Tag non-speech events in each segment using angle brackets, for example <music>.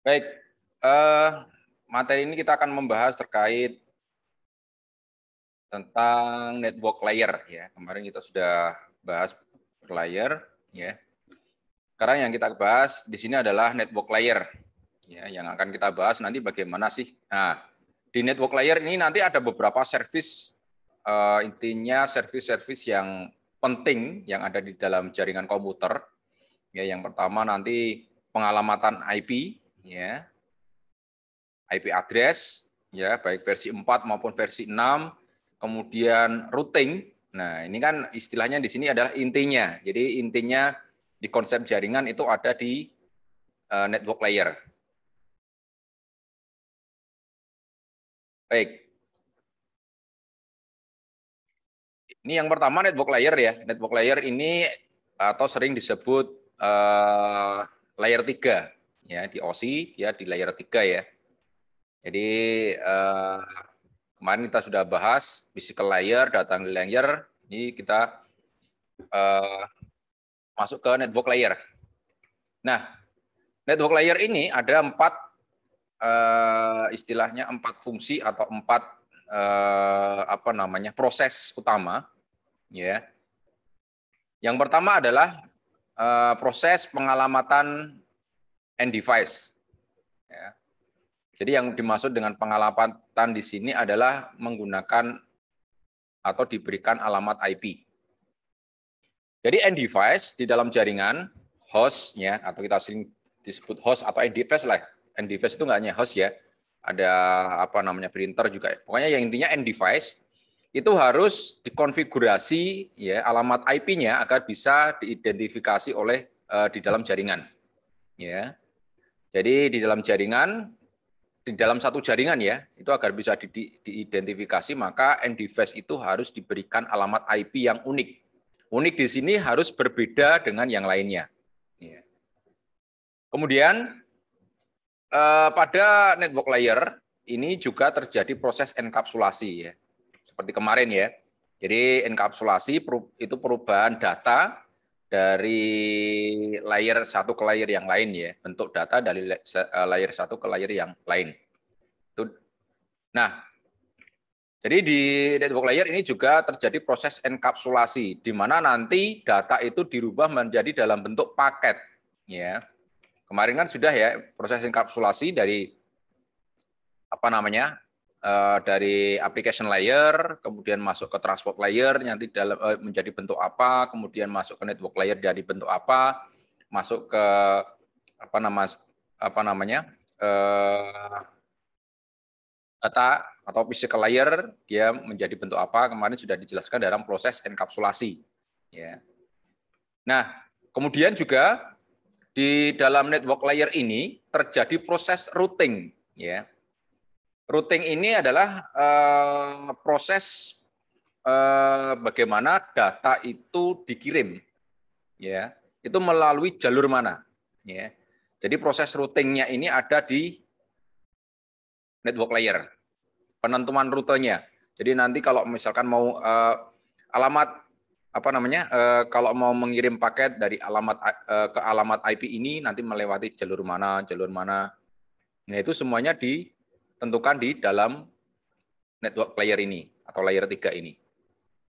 Baik, uh, materi ini kita akan membahas terkait tentang network layer ya. Kemarin kita sudah bahas layer ya. Sekarang yang kita bahas di sini adalah network layer ya yang akan kita bahas nanti bagaimana sih. Nah, di network layer ini nanti ada beberapa service uh, intinya service-service yang penting yang ada di dalam jaringan komputer. Ya, yang pertama nanti pengalamatan IP ya. IP address ya, baik versi 4 maupun versi 6, kemudian routing. Nah, ini kan istilahnya di sini adalah intinya. Jadi intinya di konsep jaringan itu ada di uh, network layer. Baik. Ini yang pertama network layer ya. Network layer ini atau sering disebut uh, layer 3 ya di OSI ya di layer 3 ya. Jadi eh, kemarin kita sudah bahas physical layer, data layer, ini kita eh, masuk ke network layer. Nah, network layer ini ada empat eh, istilahnya empat fungsi atau empat eh, apa namanya proses utama, ya. Yang pertama adalah eh, proses pengalamatan and device. Ya. Jadi yang dimaksud dengan pengalapatan di sini adalah menggunakan atau diberikan alamat IP. Jadi end device di dalam jaringan hostnya atau kita sering disebut host atau end device lah. End device itu nggak hanya host ya, ada apa namanya printer juga. Pokoknya yang intinya end device itu harus dikonfigurasi ya alamat IP-nya agar bisa diidentifikasi oleh uh, di dalam jaringan. Ya. Jadi di dalam jaringan, di dalam satu jaringan ya, itu agar bisa diidentifikasi, maka end device itu harus diberikan alamat IP yang unik. Unik di sini harus berbeda dengan yang lainnya. Iya. Kemudian eh, pada network layer ini juga terjadi proses enkapsulasi ya, seperti kemarin ya. Jadi enkapsulasi itu perubahan data dari layer satu ke layer yang lain ya bentuk data dari eh, layer satu ke layer yang lain. Nah, jadi di network layer ini juga terjadi proses enkapsulasi di mana nanti data itu dirubah menjadi dalam bentuk paket ya. Kemarin kan sudah ya proses enkapsulasi dari apa namanya Eh, dari application layer, kemudian masuk ke transport layer, nanti dalam eh, menjadi bentuk apa, kemudian masuk ke network layer jadi bentuk apa, masuk ke apa nama apa namanya eh, data atau physical layer dia menjadi bentuk apa kemarin sudah dijelaskan dalam proses enkapsulasi. Ya. Nah, kemudian juga di dalam network layer ini terjadi proses routing. Ya, Routing ini adalah uh, proses uh, bagaimana data itu dikirim, ya. Itu melalui jalur mana, ya. Jadi proses routingnya ini ada di network layer, penentuan rutenya. Jadi nanti kalau misalkan mau uh, alamat apa namanya uh, kalau mau mengirim paket dari alamat uh, ke alamat IP ini nanti melewati jalur mana, jalur mana. Nah itu semuanya di tentukan di dalam network layer ini atau layer 3 ini.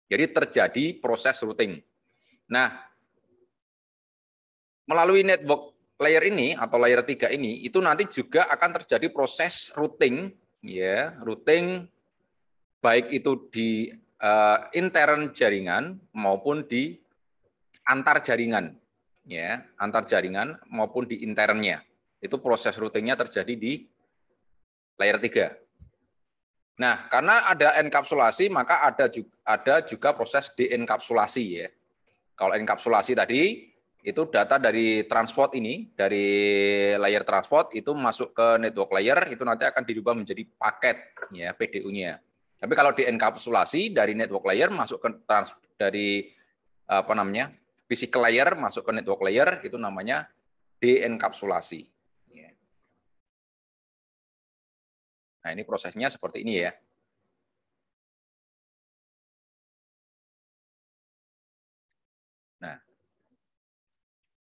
Jadi terjadi proses routing. Nah, melalui network layer ini atau layer 3 ini itu nanti juga akan terjadi proses routing ya, routing baik itu di uh, intern jaringan maupun di antar jaringan ya, antar jaringan maupun di internnya. Itu proses routingnya terjadi di layar 3. Nah, karena ada enkapsulasi, maka ada juga, ada juga proses dienkapsulasi ya. Kalau enkapsulasi tadi itu data dari transport ini, dari layer transport itu masuk ke network layer, itu nanti akan dirubah menjadi paket ya PDU-nya. Tapi kalau dienkapsulasi dari network layer masuk ke trans, dari apa namanya? physical layer masuk ke network layer itu namanya dienkapsulasi. Nah, ini prosesnya seperti ini ya. Nah,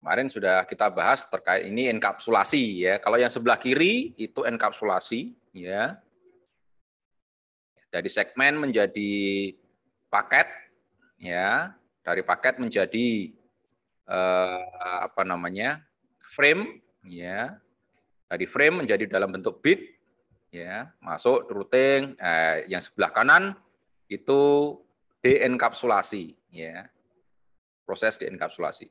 kemarin sudah kita bahas terkait ini enkapsulasi ya. Kalau yang sebelah kiri itu enkapsulasi ya. Dari segmen menjadi paket ya, dari paket menjadi eh, apa namanya? frame ya. Dari frame menjadi dalam bentuk bit ya masuk routing eh, yang sebelah kanan itu deenkapsulasi ya proses deenkapsulasi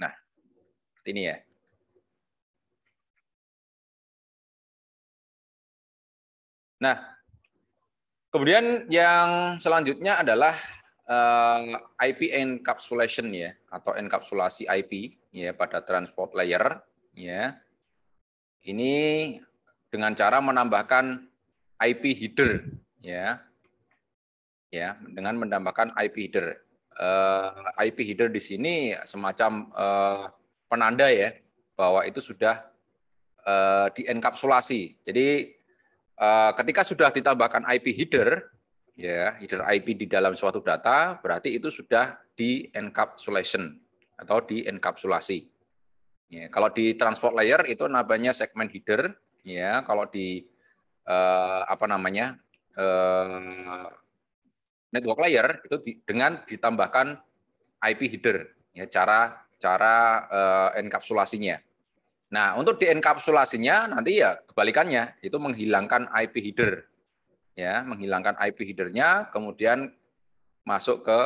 nah ini ya nah kemudian yang selanjutnya adalah Eh, IP encapsulation ya atau enkapsulasi IP ya pada transport layer ya. Ini dengan cara menambahkan IP header ya. Ya, dengan menambahkan IP header. Uh, eh, IP header di sini semacam uh, penanda ya bahwa itu sudah uh, dienkapsulasi. Jadi uh, ketika sudah ditambahkan IP header ya header IP di dalam suatu data berarti itu sudah di encapsulation atau di enkapsulasi. Ya, kalau di transport layer itu namanya segmen header, ya kalau di eh, apa namanya eh, network layer itu di, dengan ditambahkan IP header, ya cara cara eh, enkapsulasinya. Nah untuk di enkapsulasinya nanti ya kebalikannya itu menghilangkan IP header ya menghilangkan IP headernya, kemudian masuk ke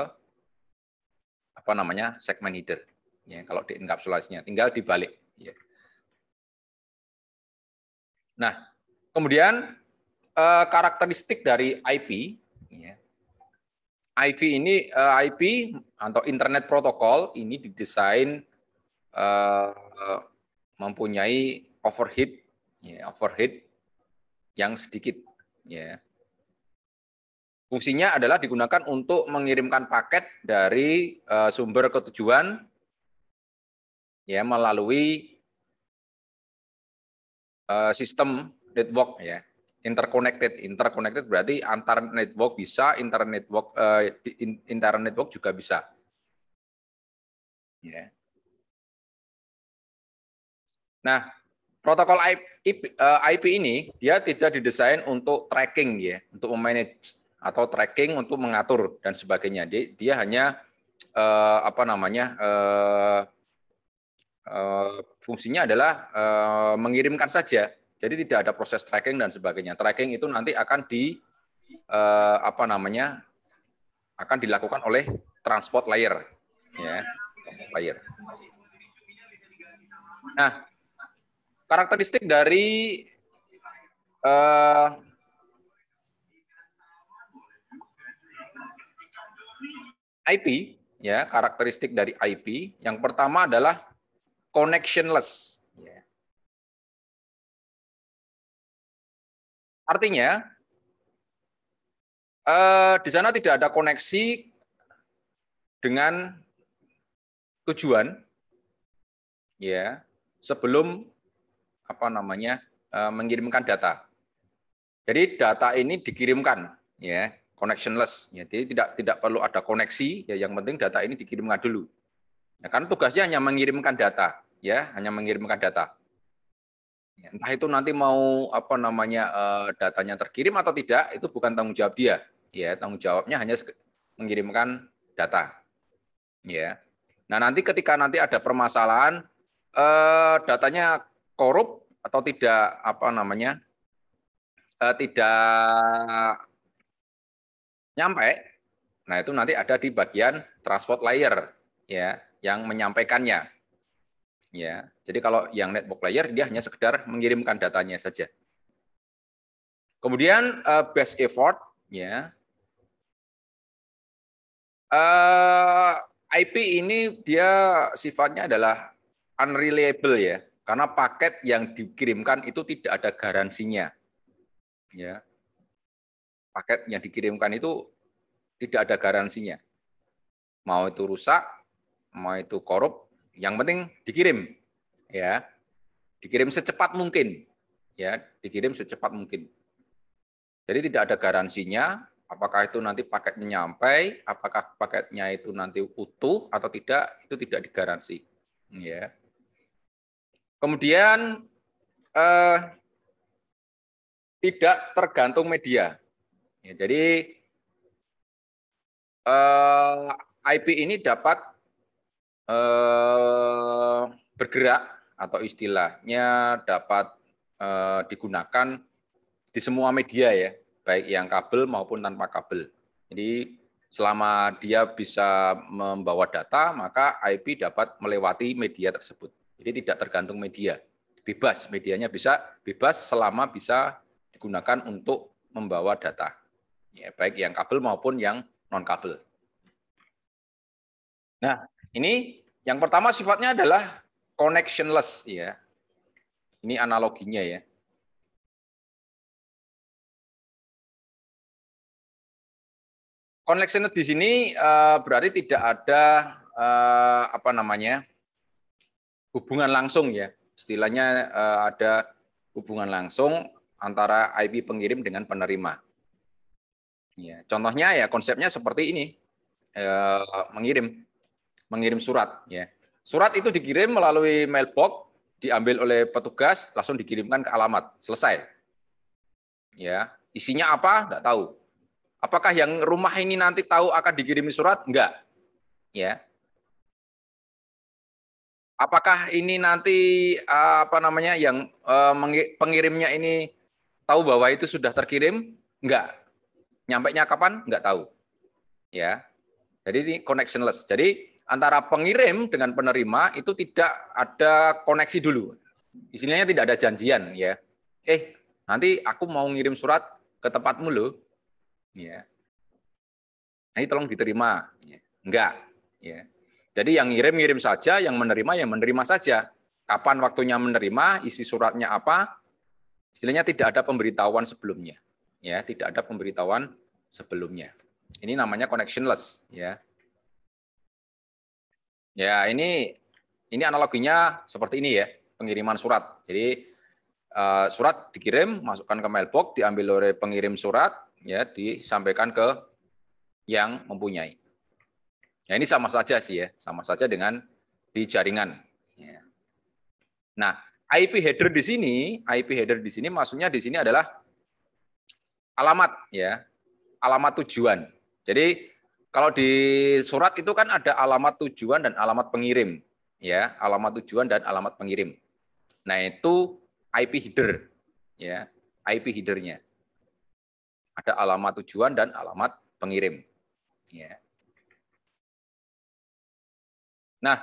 apa namanya segmen header. Ya, kalau di enkapsulasinya tinggal dibalik. Ya. Nah, kemudian eh, karakteristik dari IP. Ya. IP ini eh, IP atau Internet Protocol ini didesain eh, mempunyai overhead, ya, overhead yang sedikit. Ya. Fungsinya adalah digunakan untuk mengirimkan paket dari uh, sumber ke tujuan ya melalui uh, sistem network ya. Interconnected, interconnected berarti antar network bisa, inter network uh, inter network juga bisa. Ya. Nah, protokol IP, IP ini dia tidak didesain untuk tracking ya, untuk memanage atau tracking untuk mengatur dan sebagainya. Dia, dia hanya uh, apa namanya uh, uh, fungsinya adalah uh, mengirimkan saja. Jadi tidak ada proses tracking dan sebagainya. Tracking itu nanti akan di uh, apa namanya akan dilakukan oleh transport layer, ya layer. Nah, karakteristik dari uh, IP ya karakteristik dari IP yang pertama adalah connectionless. Ya. Artinya eh, di sana tidak ada koneksi dengan tujuan ya sebelum apa namanya eh, mengirimkan data. Jadi data ini dikirimkan ya connectionless. Ya, jadi tidak tidak perlu ada koneksi. Ya, yang penting data ini dikirimkan dulu. Ya, karena tugasnya hanya mengirimkan data, ya, hanya mengirimkan data. Ya, entah itu nanti mau apa namanya eh, datanya terkirim atau tidak, itu bukan tanggung jawab dia. Ya, tanggung jawabnya hanya mengirimkan data. Ya. Nah, nanti ketika nanti ada permasalahan eh, datanya korup atau tidak apa namanya? Eh, tidak nyampe, nah itu nanti ada di bagian transport layer ya yang menyampaikannya. Ya, jadi kalau yang network layer dia hanya sekedar mengirimkan datanya saja. Kemudian uh, best effort ya. Uh, eh, IP ini dia sifatnya adalah unreliable ya, karena paket yang dikirimkan itu tidak ada garansinya. Ya paket yang dikirimkan itu tidak ada garansinya. Mau itu rusak, mau itu korup, yang penting dikirim. Ya. Dikirim secepat mungkin. Ya, dikirim secepat mungkin. Jadi tidak ada garansinya apakah itu nanti paketnya nyampe, apakah paketnya itu nanti utuh atau tidak, itu tidak digaransi. Ya. Kemudian eh, tidak tergantung media. Ya, jadi eh, IP ini dapat eh, bergerak atau istilahnya dapat eh, digunakan di semua media ya, baik yang kabel maupun tanpa kabel. Jadi selama dia bisa membawa data, maka IP dapat melewati media tersebut. Jadi tidak tergantung media, bebas medianya bisa bebas selama bisa digunakan untuk membawa data ya, baik yang kabel maupun yang non kabel. Nah, ini yang pertama sifatnya adalah connectionless ya. Ini analoginya ya. Connectionless di sini eh, berarti tidak ada eh, apa namanya hubungan langsung ya. Istilahnya eh, ada hubungan langsung antara IP pengirim dengan penerima. Ya, contohnya ya konsepnya seperti ini. E, mengirim mengirim surat ya. Surat itu dikirim melalui mailbox, diambil oleh petugas, langsung dikirimkan ke alamat. Selesai. Ya, isinya apa? Enggak tahu. Apakah yang rumah ini nanti tahu akan dikirim surat? Enggak. Ya. Apakah ini nanti eh, apa namanya yang eh, pengirimnya ini tahu bahwa itu sudah terkirim? Enggak. Nyampainya kapan? Nggak tahu. Ya. Jadi ini connectionless. Jadi antara pengirim dengan penerima itu tidak ada koneksi dulu. isinya tidak ada janjian ya. Eh, nanti aku mau ngirim surat ke tempatmu loh. Ya. Nah, ini tolong diterima. Ya. Enggak. Ya. Jadi yang ngirim-ngirim saja, yang menerima yang menerima saja. Kapan waktunya menerima, isi suratnya apa, istilahnya tidak ada pemberitahuan sebelumnya ya tidak ada pemberitahuan sebelumnya. Ini namanya connectionless ya. Ya, ini ini analoginya seperti ini ya, pengiriman surat. Jadi eh, surat dikirim, masukkan ke mailbox, diambil oleh pengirim surat, ya disampaikan ke yang mempunyai. Ya, ini sama saja sih ya, sama saja dengan di jaringan. Ya. Nah, IP header di sini, IP header di sini maksudnya di sini adalah alamat ya, alamat tujuan. Jadi kalau di surat itu kan ada alamat tujuan dan alamat pengirim, ya, alamat tujuan dan alamat pengirim. Nah, itu IP header, ya, IP headernya. Ada alamat tujuan dan alamat pengirim, ya. Nah,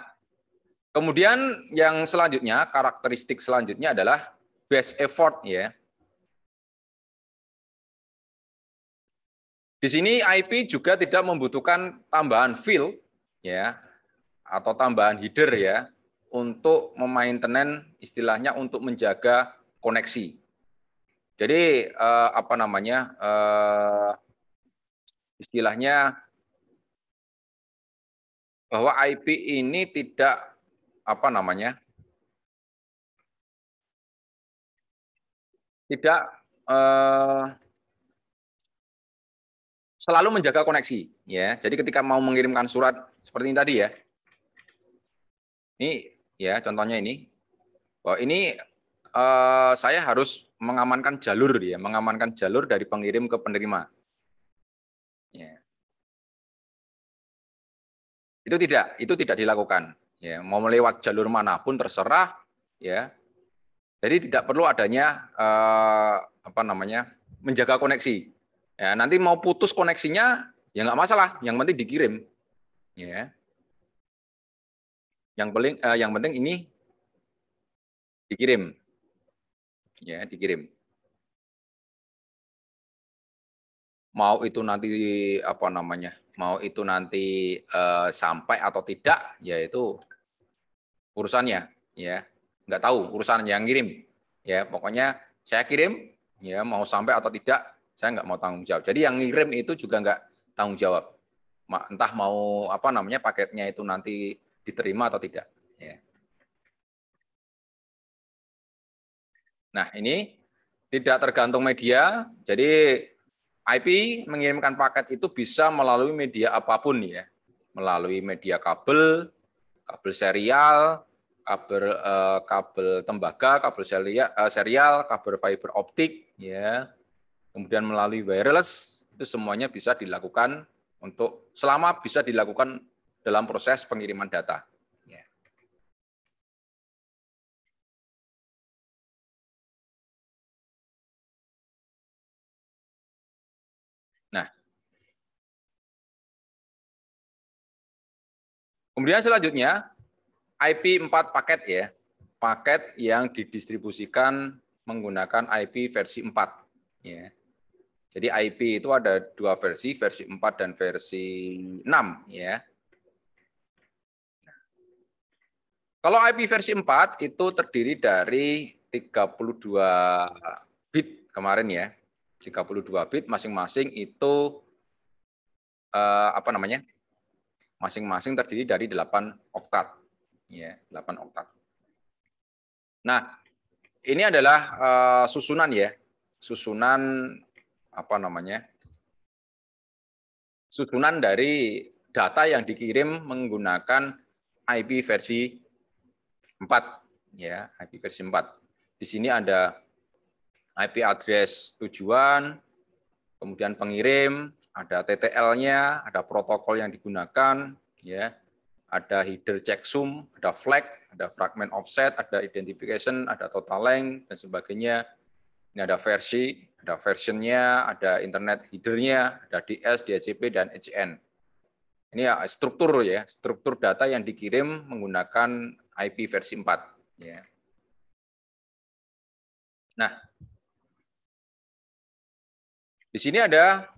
kemudian yang selanjutnya, karakteristik selanjutnya adalah best effort ya. Di sini IP juga tidak membutuhkan tambahan fill ya atau tambahan header ya untuk memaintenen istilahnya untuk menjaga koneksi. Jadi eh, apa namanya eh, istilahnya bahwa IP ini tidak apa namanya tidak eh, selalu menjaga koneksi ya. Jadi ketika mau mengirimkan surat seperti ini tadi ya. Ini ya contohnya ini. Oh, ini eh, saya harus mengamankan jalur ya, mengamankan jalur dari pengirim ke penerima. Ya. Itu tidak, itu tidak dilakukan. Ya, mau melewat jalur manapun terserah ya. Jadi tidak perlu adanya eh, apa namanya? menjaga koneksi Ya, nanti mau putus koneksinya ya nggak masalah, yang penting dikirim. Ya. Yang paling eh, yang penting ini dikirim. Ya, dikirim. Mau itu nanti apa namanya? Mau itu nanti eh, sampai atau tidak yaitu urusannya, ya. Enggak tahu urusan yang ngirim. Ya, pokoknya saya kirim ya mau sampai atau tidak saya nggak mau tanggung jawab. Jadi yang ngirim itu juga nggak tanggung jawab. Entah mau apa namanya paketnya itu nanti diterima atau tidak. Ya. Nah ini tidak tergantung media. Jadi IP mengirimkan paket itu bisa melalui media apapun ya, melalui media kabel, kabel serial, kabel eh, kabel tembaga, kabel eh, serial kabel fiber optik ya, kemudian melalui wireless, itu semuanya bisa dilakukan untuk selama bisa dilakukan dalam proses pengiriman data. Ya. Nah, kemudian selanjutnya IP 4 paket ya, paket yang didistribusikan menggunakan IP versi 4 ya. Jadi IP itu ada dua versi, versi 4 dan versi 6 ya. Kalau IP versi 4 itu terdiri dari 32 bit kemarin ya. 32 bit masing-masing itu eh, apa namanya? Masing-masing terdiri dari 8 oktat ya, 8 oktat. Nah, ini adalah eh, susunan ya. Susunan apa namanya susunan dari data yang dikirim menggunakan IP versi 4 ya IP versi 4 di sini ada IP address tujuan kemudian pengirim ada TTL-nya ada protokol yang digunakan ya ada header checksum, ada flag, ada fragment offset, ada identification, ada total length dan sebagainya. Ini ada versi ada versionnya, ada internet headernya, ada DS, DHCP, dan HN. Ini ya struktur ya, struktur data yang dikirim menggunakan IP versi 4. Ya. Nah, di sini ada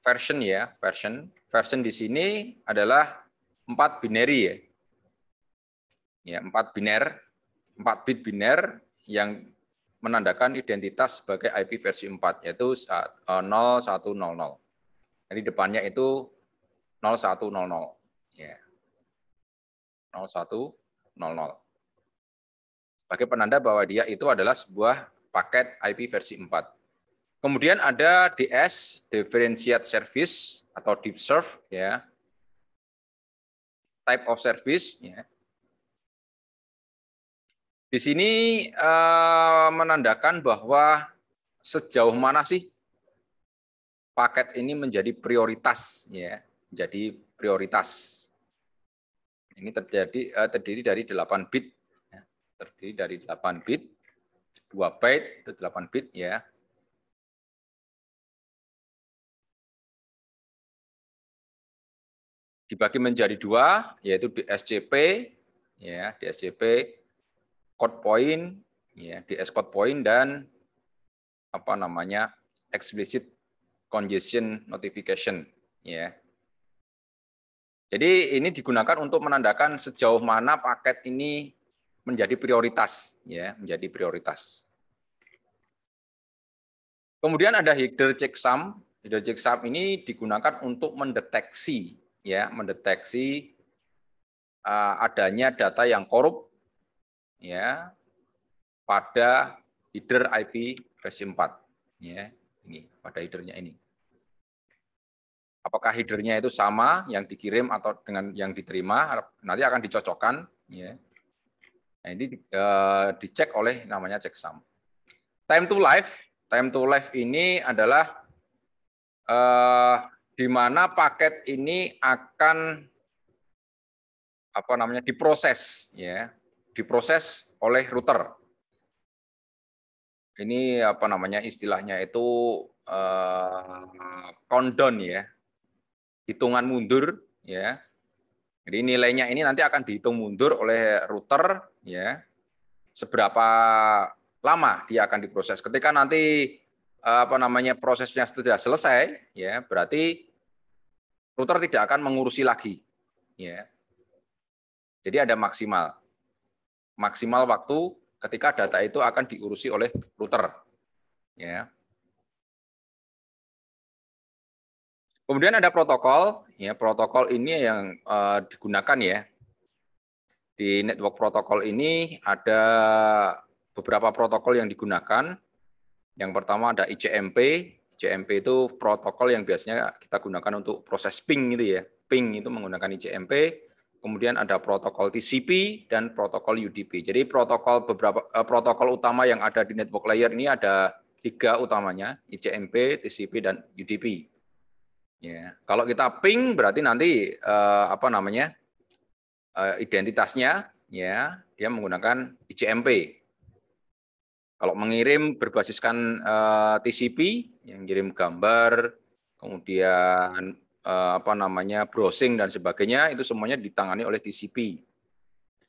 version ya, version. Version di sini adalah 4 binary ya. Ya, 4 biner, 4 bit biner yang menandakan identitas sebagai IP versi 4, yaitu 0100. Uh, uh, Jadi depannya itu 0100. Ya. 0100. Sebagai penanda bahwa dia itu adalah sebuah paket IP versi 4. Kemudian ada DS, Differentiate Service, atau Serve ya. Type of Service, ya di sini uh, menandakan bahwa sejauh mana sih paket ini menjadi prioritas ya, menjadi prioritas. Ini terjadi uh, terdiri dari 8 bit ya. Terdiri dari 8 bit, 2 byte itu 8 bit ya. dibagi menjadi dua, yaitu di SCP, ya, di SCP code point, ya, DS code point dan apa namanya explicit congestion notification, ya. Jadi ini digunakan untuk menandakan sejauh mana paket ini menjadi prioritas, ya, menjadi prioritas. Kemudian ada header checksum. Header checksum ini digunakan untuk mendeteksi, ya, mendeteksi eh, adanya data yang korup ya pada header IP versi 4 ya ini pada headernya ini apakah headernya itu sama yang dikirim atau dengan yang diterima nanti akan dicocokkan ya nah, ini eh, dicek oleh namanya checksum time to live time to live ini adalah eh, di mana paket ini akan apa namanya diproses ya diproses oleh router. Ini apa namanya istilahnya itu uh, countdown ya, hitungan mundur ya. Jadi nilainya ini nanti akan dihitung mundur oleh router ya. Seberapa lama dia akan diproses. Ketika nanti eh, apa namanya prosesnya sudah selesai ya, berarti router tidak akan mengurusi lagi ya. Jadi ada maksimal maksimal waktu ketika data itu akan diurusi oleh router. Ya. Kemudian ada protokol, ya protokol ini yang uh, digunakan ya. Di network protokol ini ada beberapa protokol yang digunakan. Yang pertama ada ICMP. ICMP itu protokol yang biasanya kita gunakan untuk proses ping gitu ya. Ping itu menggunakan ICMP kemudian ada protokol TCP dan protokol UDP. Jadi protokol beberapa eh, protokol utama yang ada di network layer ini ada tiga utamanya, ICMP, TCP dan UDP. Ya, kalau kita ping berarti nanti uh, apa namanya? Uh, identitasnya ya, dia menggunakan ICMP. Kalau mengirim berbasiskan uh, TCP yang kirim gambar, kemudian Eh, apa namanya browsing dan sebagainya itu semuanya ditangani oleh TCP.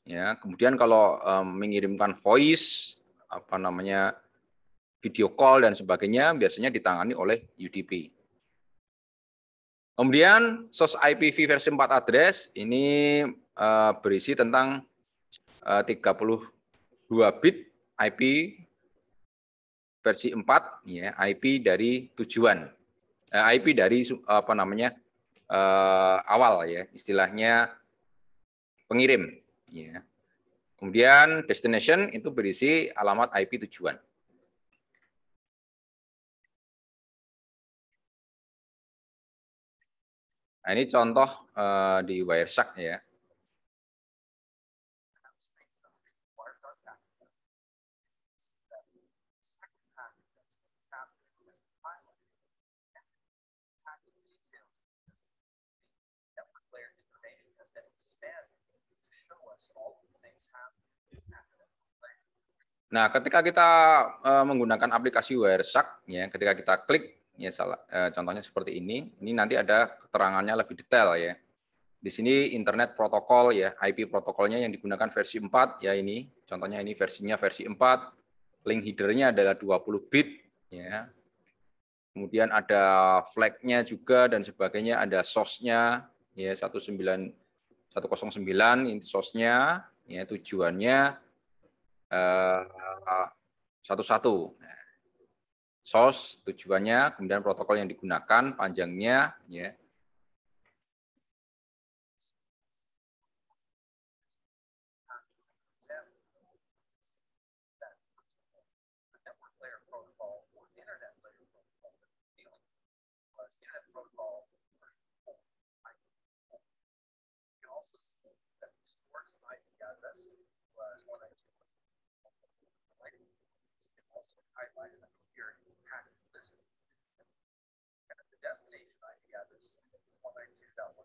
Ya, kemudian kalau um, mengirimkan voice apa namanya video call dan sebagainya biasanya ditangani oleh UDP. Kemudian source IPv versi 4 address ini uh, berisi tentang eh, uh, 32 bit IP versi 4 ya IP dari tujuan Uh, IP dari apa namanya uh, awal ya, istilahnya pengirim. Ya. Kemudian destination itu berisi alamat IP tujuan. Nah, ini contoh uh, di Wireshark ya. Nah, ketika kita eh, menggunakan aplikasi Wireshark, ya, ketika kita klik, ya, salah, eh, contohnya seperti ini. Ini nanti ada keterangannya lebih detail ya. Di sini internet protokol ya, IP protokolnya yang digunakan versi 4 ya ini. Contohnya ini versinya versi 4. Link headernya adalah 20 bit ya. Kemudian ada flagnya juga dan sebagainya, ada source-nya ya 19 109 ini source-nya ya tujuannya Eh, satu-satu. Uh, SOS tujuannya, kemudian protokol yang digunakan, panjangnya, ya,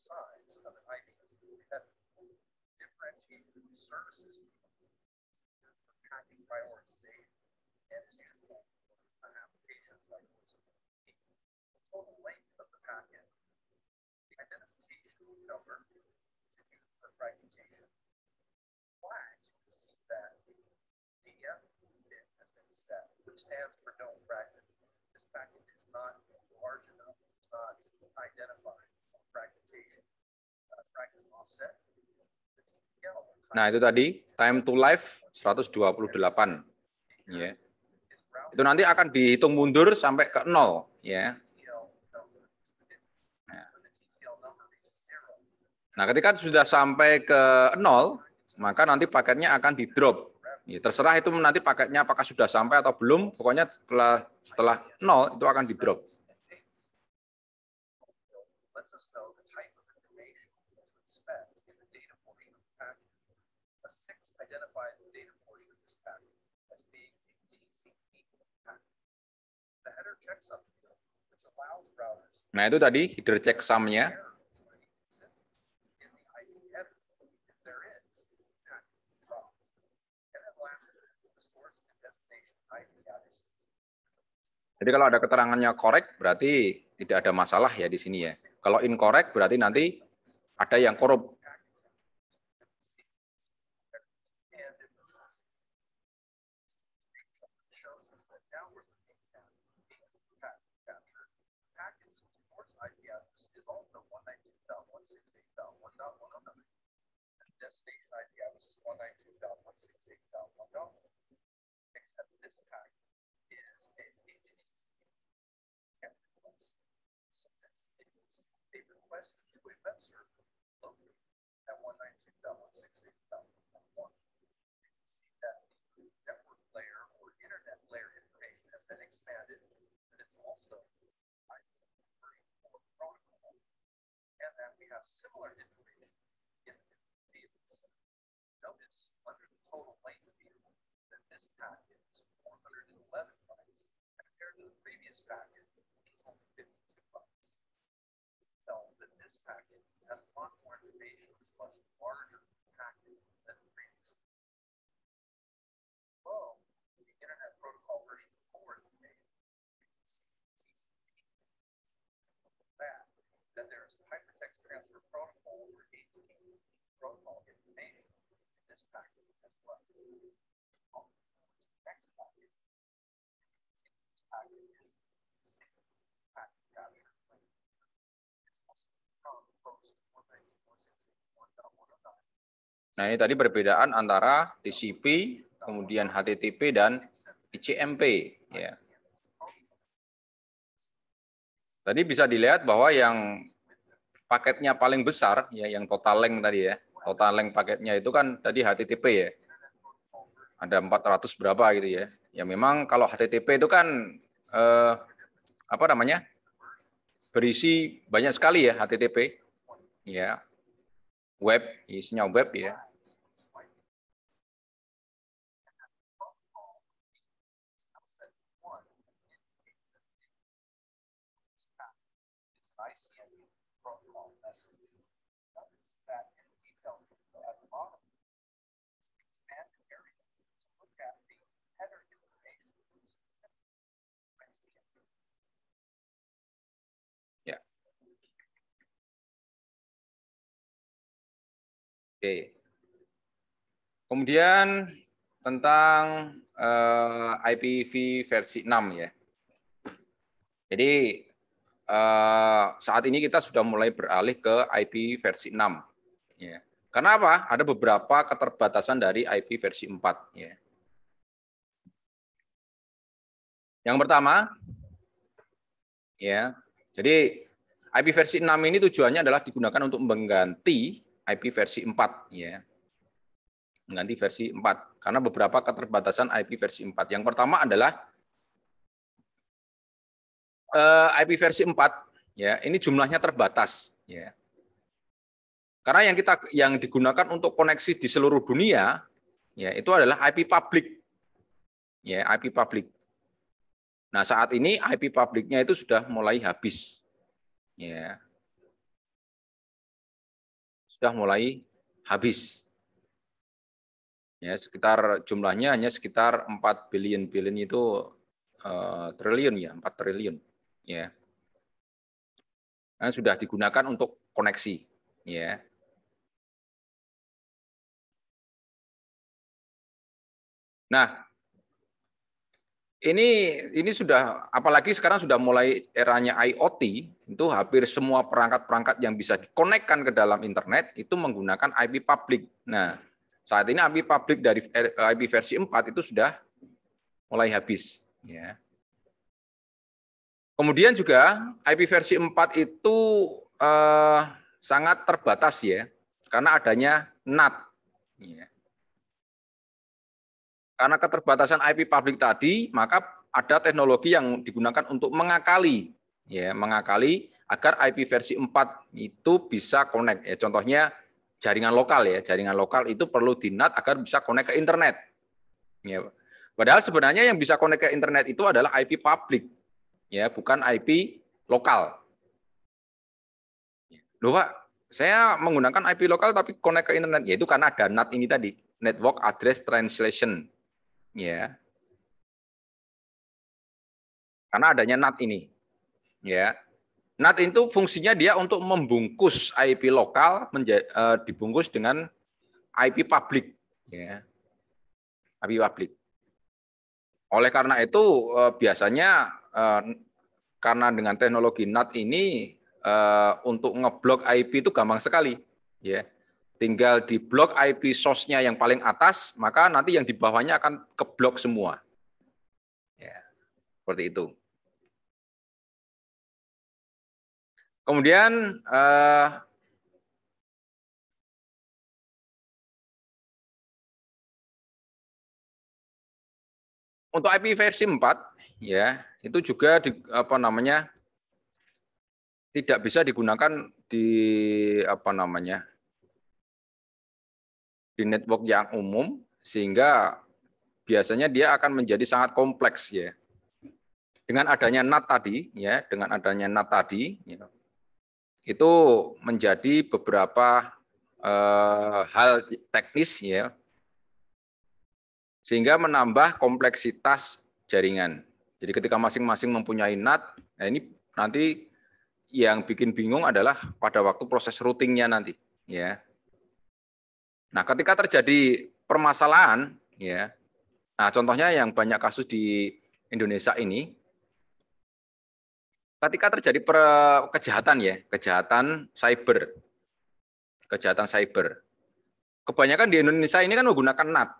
Size of an IP that differentiated services for tracking prioritization and is useful on applications like this. The total length of the packet, the identification number to use for fragmentation. Flags, to see that DF bit has been set, which stands for don't fragment. This packet is not large enough, it's not identified. Nah, itu tadi time to life 128. Ya. Yeah. Itu nanti akan dihitung mundur sampai ke nol, ya. Yeah. Nah, ketika sudah sampai ke nol, maka nanti paketnya akan di drop. Ya, terserah itu nanti paketnya apakah sudah sampai atau belum, pokoknya setelah setelah nol itu akan di drop. Nah, itu tadi header checksum-nya. Jadi kalau ada keterangannya korek, berarti tidak ada masalah ya di sini ya. Kalau incorrect, berarti nanti ada yang korup. destination ID, I was 192.168.1.0, except this pack is an HTTP request. So this is a request to a web server located at 192.168.1.1. You can see that the network layer or internet layer information has been expanded, but it's also version 4 protocol, and that we have similar information Notice, under the total length of the unit, that this packet is 411 bytes compared to the previous packet, which was only 52 bytes. So that this packet has a lot more information, it's much larger Nah, ini tadi perbedaan antara TCP, kemudian HTTP dan ICMP, ya. Tadi bisa dilihat bahwa yang paketnya paling besar ya yang total length tadi ya total length paketnya itu kan tadi HTTP ya. Ada 400 berapa gitu ya. Ya memang kalau HTTP itu kan eh, apa namanya? berisi banyak sekali ya HTTP. Ya. Web isinya web ya. Oke. Kemudian tentang uh, eh, IPv versi 6 ya. Jadi uh, saat ini kita sudah mulai beralih ke IP versi 6. Ya. Kenapa? Ada beberapa keterbatasan dari IP versi 4. Ya. Yang pertama, ya, jadi IP versi 6 ini tujuannya adalah digunakan untuk mengganti IP versi 4 ya. Mengganti versi 4 karena beberapa keterbatasan IP versi 4. Yang pertama adalah eh, IP versi 4 ya, ini jumlahnya terbatas ya. Karena yang kita yang digunakan untuk koneksi di seluruh dunia ya itu adalah IP public. Ya, IP public. Nah, saat ini IP publiknya itu sudah mulai habis. Ya sudah mulai habis. Ya, sekitar jumlahnya hanya sekitar 4 billion billion itu uh, triliun ya, 4 triliun ya. Nah, sudah digunakan untuk koneksi ya. Nah, ini ini sudah apalagi sekarang sudah mulai eranya IoT itu hampir semua perangkat-perangkat yang bisa dikonekkan ke dalam internet itu menggunakan IP public. Nah, saat ini IP public dari eh, IP versi 4 itu sudah mulai habis ya. Kemudian juga IP versi 4 itu eh, sangat terbatas ya karena adanya NAT ya. Karena keterbatasan IP publik tadi, maka ada teknologi yang digunakan untuk mengakali, ya mengakali agar IP versi 4 itu bisa connect. Ya, contohnya jaringan lokal ya, jaringan lokal itu perlu dinat agar bisa connect ke internet. Ya. Padahal sebenarnya yang bisa connect ke internet itu adalah IP publik, ya bukan IP lokal. Loh Pak, saya menggunakan IP lokal tapi connect ke internet, yaitu karena ada NAT ini tadi, Network Address Translation ya. Karena adanya nat ini. Ya. Nat itu fungsinya dia untuk membungkus IP lokal menjadi, e, dibungkus dengan IP publik ya. IP publik. Oleh karena itu e, biasanya e, karena dengan teknologi NAT ini untuk ngeblok IP itu gampang sekali, ya tinggal di blok IP source-nya yang paling atas, maka nanti yang di bawahnya akan blok semua. Ya, seperti itu. Kemudian eh, untuk IP versi 4 ya, itu juga di, apa namanya tidak bisa digunakan di apa namanya di network yang umum sehingga biasanya dia akan menjadi sangat kompleks ya. Dengan adanya NAT tadi ya, dengan adanya NAT tadi ya, itu menjadi beberapa eh, hal teknis ya sehingga menambah kompleksitas jaringan. Jadi ketika masing-masing mempunyai NAT, nah ini nanti yang bikin bingung adalah pada waktu proses routingnya nanti, ya. Nah, ketika terjadi permasalahan, ya, nah contohnya yang banyak kasus di Indonesia ini, ketika terjadi per kejahatan ya, kejahatan cyber, kejahatan cyber, kebanyakan di Indonesia ini kan menggunakan NAT,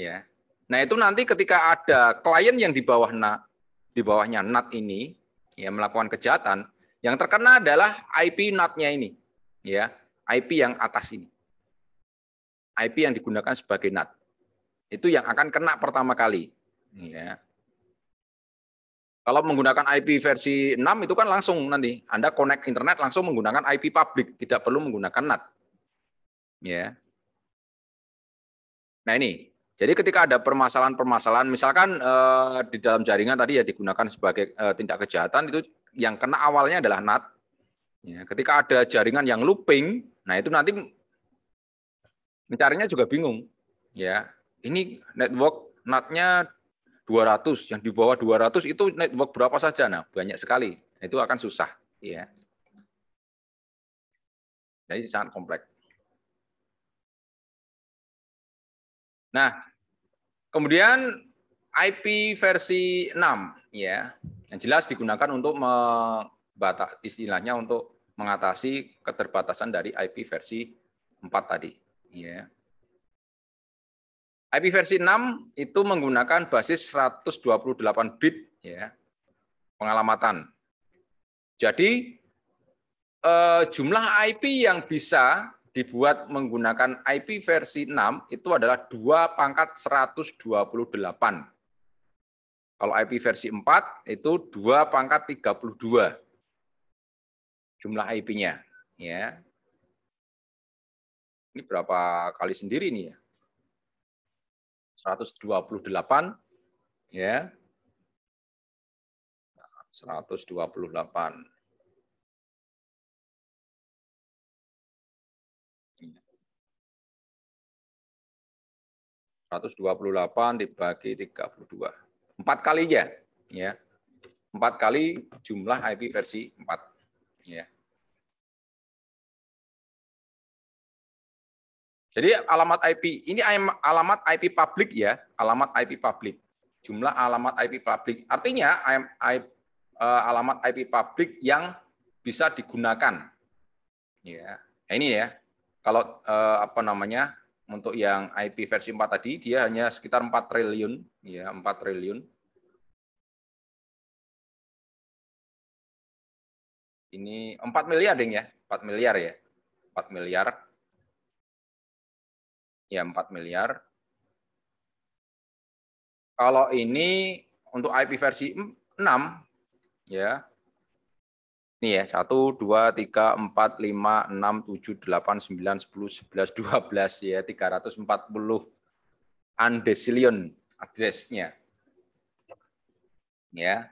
ya. Nah itu nanti ketika ada klien yang di bawah NAT, di bawahnya NAT ini, ya melakukan kejahatan, yang terkena adalah IP NAT-nya ini, ya, IP yang atas ini. IP yang digunakan sebagai NAT. Itu yang akan kena pertama kali. Ya. Kalau menggunakan IP versi 6 itu kan langsung nanti Anda connect internet langsung menggunakan IP public, tidak perlu menggunakan NAT. Ya. Nah ini, jadi ketika ada permasalahan-permasalahan, misalkan eh, di dalam jaringan tadi ya digunakan sebagai eh, tindak kejahatan itu yang kena awalnya adalah NAT. Ya, ketika ada jaringan yang looping, nah itu nanti mencarinya juga bingung. Ya, ini network natnya 200, yang di bawah 200 itu network berapa saja? Nah, banyak sekali. Nah, itu akan susah, ya. Jadi sangat kompleks. Nah, kemudian IP versi 6 ya. Yang jelas digunakan untuk membatas istilahnya untuk mengatasi keterbatasan dari IP versi 4 tadi ya. IP versi 6 itu menggunakan basis 128 bit ya pengalamatan. Jadi eh, jumlah IP yang bisa dibuat menggunakan IP versi 6 itu adalah 2 pangkat 128. Kalau IP versi 4 itu 2 pangkat 32 jumlah IP-nya. Ya. Ini berapa kali sendiri nih ya? 128 ya. 128. Seratus dua puluh delapan dibagi tiga puluh dua, empat ya, ya, empat kali jumlah IP versi empat, ya. Jadi alamat IP ini alamat IP publik ya, alamat IP publik. Jumlah alamat IP publik. Artinya eh, alamat IP publik yang bisa digunakan. Ya, ini ya. Kalau eh, apa namanya? Untuk yang IP versi 4 tadi dia hanya sekitar 4 triliun, ya, 4 triliun. Ini 4 miliar ding ya, 4 miliar ya. 4 miliar ya 4 miliar. Kalau ini untuk IP versi 6 ya. Ini ya, 1 2 3 4 5 6 7 8 9 10 11 12 ya, 340 undecillion address-nya. Ya.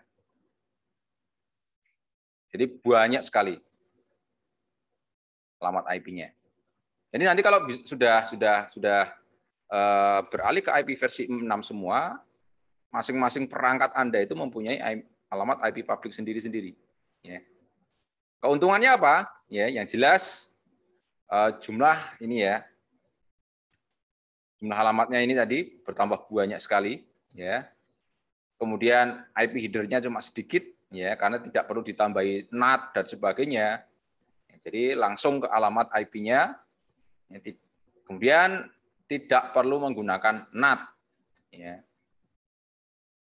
Jadi banyak sekali alamat IP-nya. Jadi nanti kalau sudah sudah sudah eh, beralih ke IP versi 6 semua, masing-masing perangkat Anda itu mempunyai alamat IP publik sendiri-sendiri. Ya. Keuntungannya apa? Ya, yang jelas eh, jumlah ini ya, jumlah alamatnya ini tadi bertambah banyak sekali. Ya. Kemudian IP headernya cuma sedikit, ya, karena tidak perlu ditambahi NAT dan sebagainya. Jadi langsung ke alamat IP-nya, Ya, kemudian tidak perlu menggunakan NAT. Ya.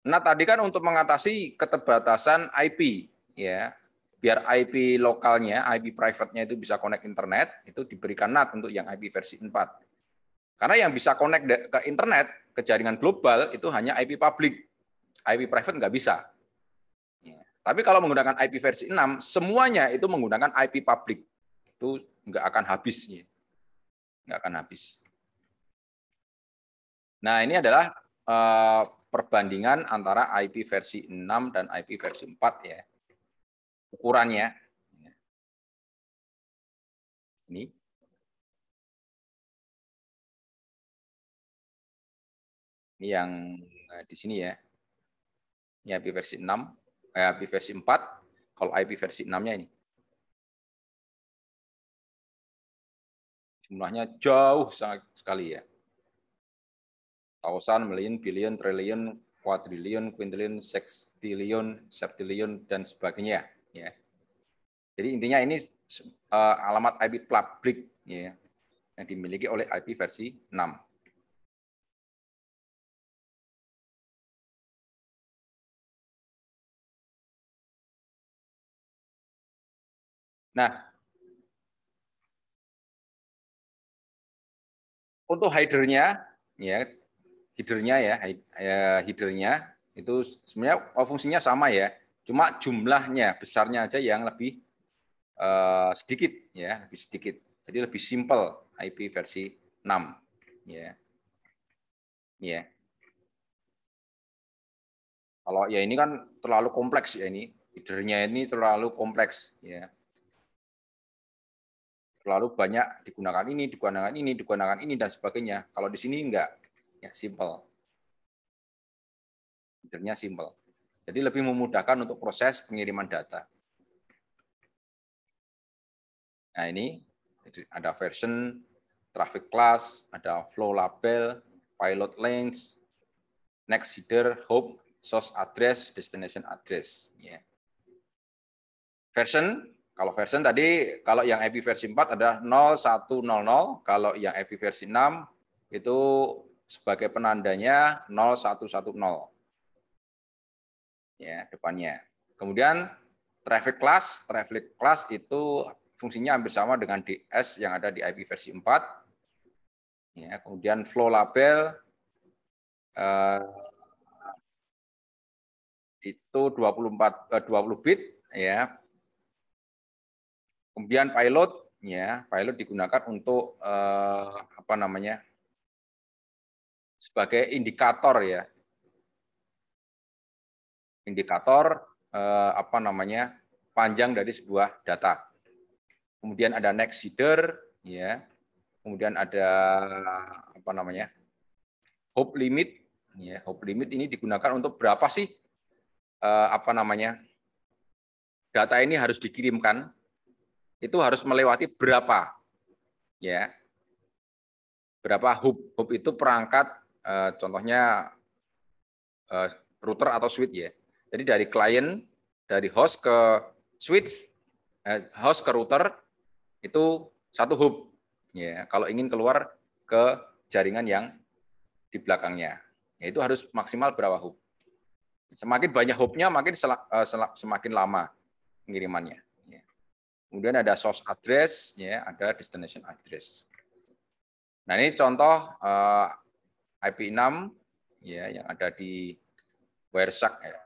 NAT tadi kan untuk mengatasi keterbatasan IP, ya. Biar IP lokalnya, IP private-nya itu bisa connect internet, itu diberikan NAT untuk yang IP versi 4. Karena yang bisa connect ke internet, ke jaringan global, itu hanya IP public. IP private nggak bisa. Ya. Tapi kalau menggunakan IP versi 6, semuanya itu menggunakan IP public. Itu nggak akan habisnya nggak akan habis. Nah, ini adalah eh, perbandingan antara IP versi 6 dan IP versi 4 ya. Ukurannya. Ini. Ini yang eh, di sini ya. Ini IP versi 6, eh, IP versi 4, kalau IP versi 6-nya ini. jumlahnya jauh sangat sekali ya. Tausan, million, billion, triliun, quadrillion, quintillion, sextillion, septillion, dan sebagainya. Ya. Jadi intinya ini uh, alamat IP publik ya, yang dimiliki oleh IP versi 6. Nah, untuk hidernya ya hidernya ya, ya hidernya itu sebenarnya oh, fungsinya sama ya cuma jumlahnya besarnya aja yang lebih uh, sedikit ya lebih sedikit jadi lebih simple IP versi 6 ya ya kalau ya ini kan terlalu kompleks ya ini hidernya ini terlalu kompleks ya terlalu banyak digunakan ini, digunakan ini, digunakan ini dan sebagainya. Kalau di sini enggak, ya simple. Sebenarnya simple. Jadi lebih memudahkan untuk proses pengiriman data. Nah ini ada version, traffic class, ada flow label, pilot lanes, next header, hope, source address, destination address. Ya. Version kalau version tadi, kalau yang IP versi 4 adalah 0100, kalau yang IP versi 6 itu sebagai penandanya 0110. Ya, depannya. Kemudian traffic class, traffic class itu fungsinya hampir sama dengan DS yang ada di IP versi 4. Ya, kemudian flow label eh, itu 24 eh, 20 bit ya Kemudian pilot, ya pilot digunakan untuk eh, apa namanya sebagai indikator ya, indikator eh, apa namanya panjang dari sebuah data. Kemudian ada next seeder, ya. Kemudian ada apa namanya hope limit, ya. Hope limit ini digunakan untuk berapa sih eh, apa namanya data ini harus dikirimkan itu harus melewati berapa ya berapa hub hub itu perangkat eh, contohnya eh, router atau switch ya jadi dari klien dari host ke switch eh, host ke router itu satu hub ya kalau ingin keluar ke jaringan yang di belakangnya ya, itu harus maksimal berapa hub semakin banyak hubnya makin semakin lama pengirimannya Kemudian ada source address, ya, ada destination address. Nah ini contoh uh, eh, IP6 ya yang ada di Wireshark ya.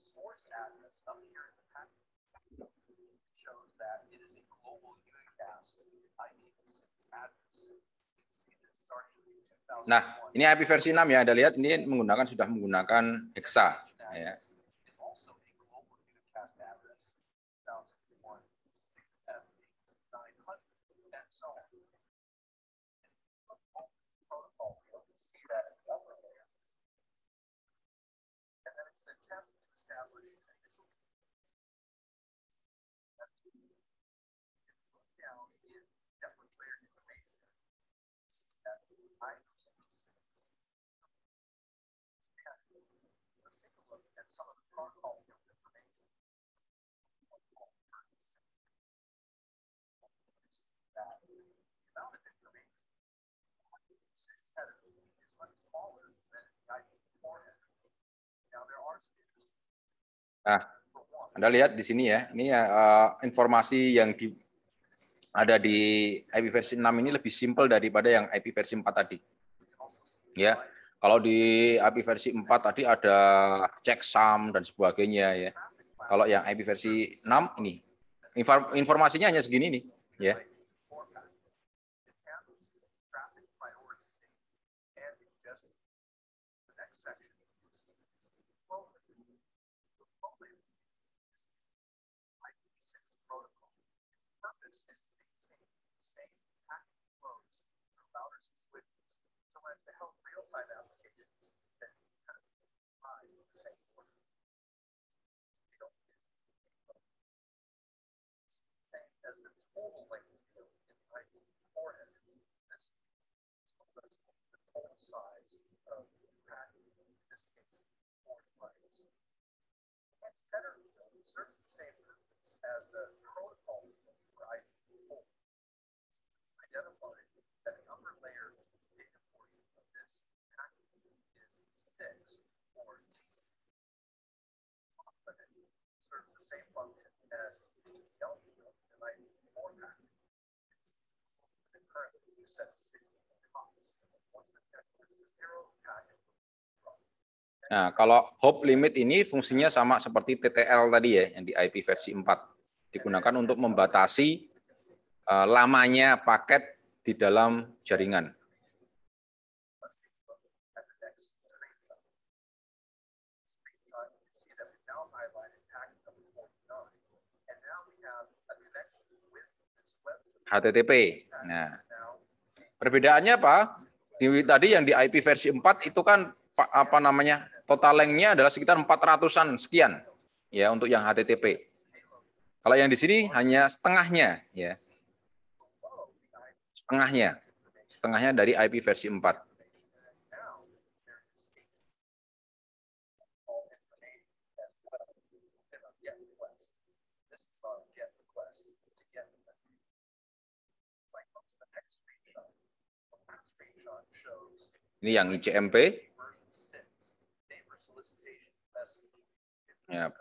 source address up here shows that it is a global unicast Nah, ini IP versi 6 ya, Anda lihat ini menggunakan sudah menggunakan hexa ya. Nah, Anda lihat di sini ya, ini ya uh, informasi yang di, ada di IP versi 6 ini lebih simpel daripada yang IP versi 4 tadi. Ya. Kalau di IP versi 4 tadi ada checksum dan sebagainya ya. Kalau yang IP versi 6 ini informasinya hanya segini nih, ya. federalism serves the same purpose as the protocol for IP4. Identified that the upper layer data portion of this package is 6 or TC. Confident serves the same function as DTL and IP4 package. It currently sets 16 copies. Once this package is zero, packet Nah, kalau hop limit ini fungsinya sama seperti TTL tadi ya, yang di IP versi 4. Digunakan untuk membatasi uh, lamanya paket di dalam jaringan. HTTP. Nah, perbedaannya apa? Di, tadi yang di IP versi 4 itu kan apa namanya total lengnya adalah sekitar 400-an sekian ya untuk yang HTTP. Kalau yang di sini hanya setengahnya ya. Setengahnya. Setengahnya dari IP versi 4. Ini yang ICMP, Ya,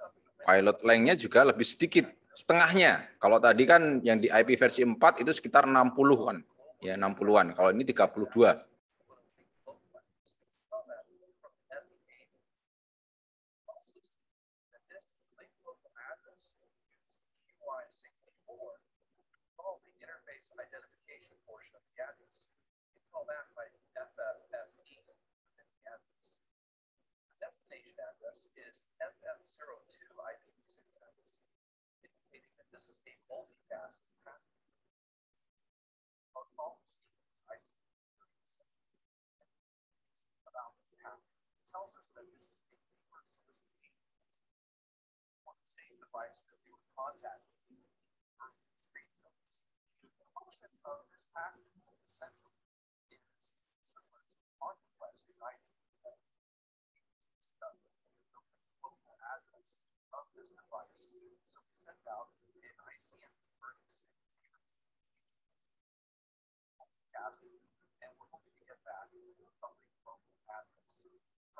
pilot length juga lebih sedikit, setengahnya. Kalau tadi kan yang di IP versi 4 itu sekitar 60 kan. Ya, 60-an. Kalau ini 32. tells us that this is a paper solicitation on the same device that we would contact for street zones. The function of this package essentially is similar to our request in local address of this device. So we send out an ICM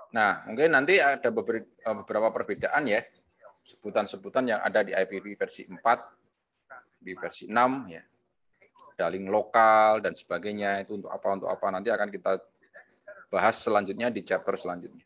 Nah, mungkin nanti ada eh, beberapa perbedaan ya sebutan-sebutan yang ada di IPv versi 4, di versi 6 ya. Daling lokal dan sebagainya itu untuk apa untuk apa nanti akan kita bahas selanjutnya di chapter selanjutnya.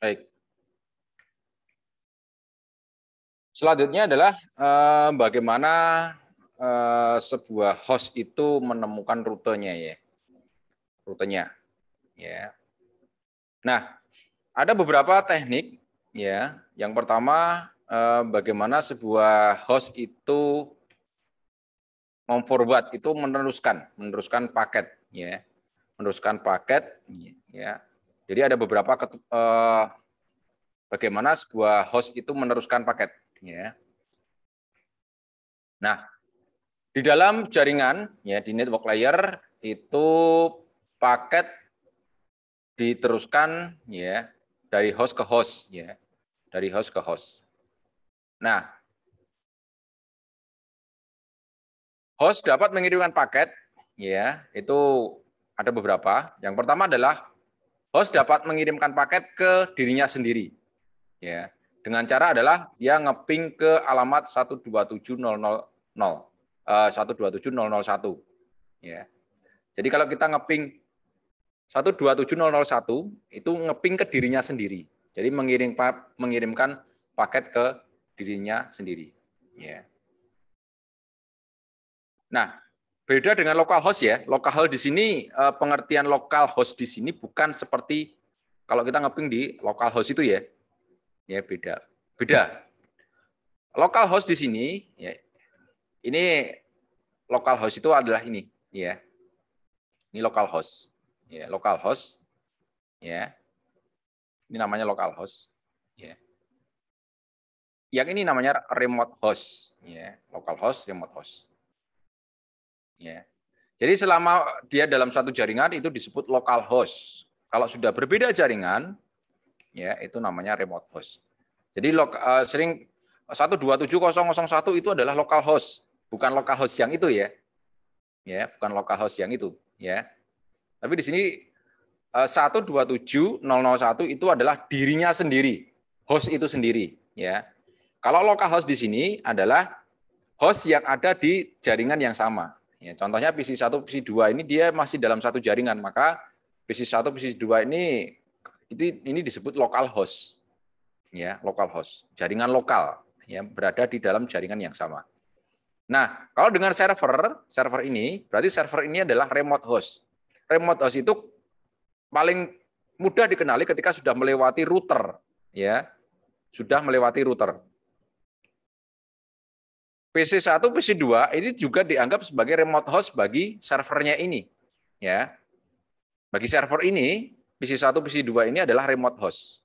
Baik. Selanjutnya adalah eh, bagaimana eh, sebuah host itu menemukan rutenya ya. Rutenya. Ya. Nah, ada beberapa teknik ya. Yang pertama eh, bagaimana sebuah host itu memforward itu meneruskan, meneruskan paket ya. Meneruskan paket ya. Jadi ada beberapa eh, bagaimana sebuah host itu meneruskan paket. Ya. Nah, di dalam jaringan ya di network layer itu paket diteruskan ya dari host ke host ya dari host ke host. Nah, host dapat mengirimkan paket ya itu ada beberapa. Yang pertama adalah host dapat mengirimkan paket ke dirinya sendiri. Ya, dengan cara adalah dia ngeping ke alamat 127.000 127.001. Eh, ya. Jadi kalau kita ngeping 127.001 itu ngeping ke dirinya sendiri. Jadi mengirim mengirimkan paket ke dirinya sendiri. Ya. Nah, Beda dengan local host ya. Local host di sini eh, pengertian local host di sini bukan seperti kalau kita ngeping di local host itu ya. Ya beda. Beda. Local host di sini ya. Ini local host itu adalah ini ya. Ini local host. Ya, local host. Ya. Ini namanya local host. Ya. Yang ini namanya remote host ya, local host, remote host. Ya. Jadi selama dia dalam satu jaringan itu disebut local host. Kalau sudah berbeda jaringan, ya itu namanya remote host. Jadi log, uh, eh, sering 127.0.0.1 itu adalah local host, bukan local host yang itu ya. Ya, bukan local host yang itu, ya. Tapi di sini eh, uh, 127.0.0.1 itu adalah dirinya sendiri, host itu sendiri, ya. Kalau local host di sini adalah host yang ada di jaringan yang sama. Ya, contohnya PC1, PC2 ini dia masih dalam satu jaringan, maka PC1, PC2 ini ini, ini disebut local host. Ya, local host, jaringan lokal yang berada di dalam jaringan yang sama. Nah, kalau dengan server, server ini berarti server ini adalah remote host. Remote host itu paling mudah dikenali ketika sudah melewati router, ya. Sudah melewati router. PC1, PC2 ini juga dianggap sebagai remote host bagi servernya ini. Ya. Bagi server ini, PC1, PC2 ini adalah remote host.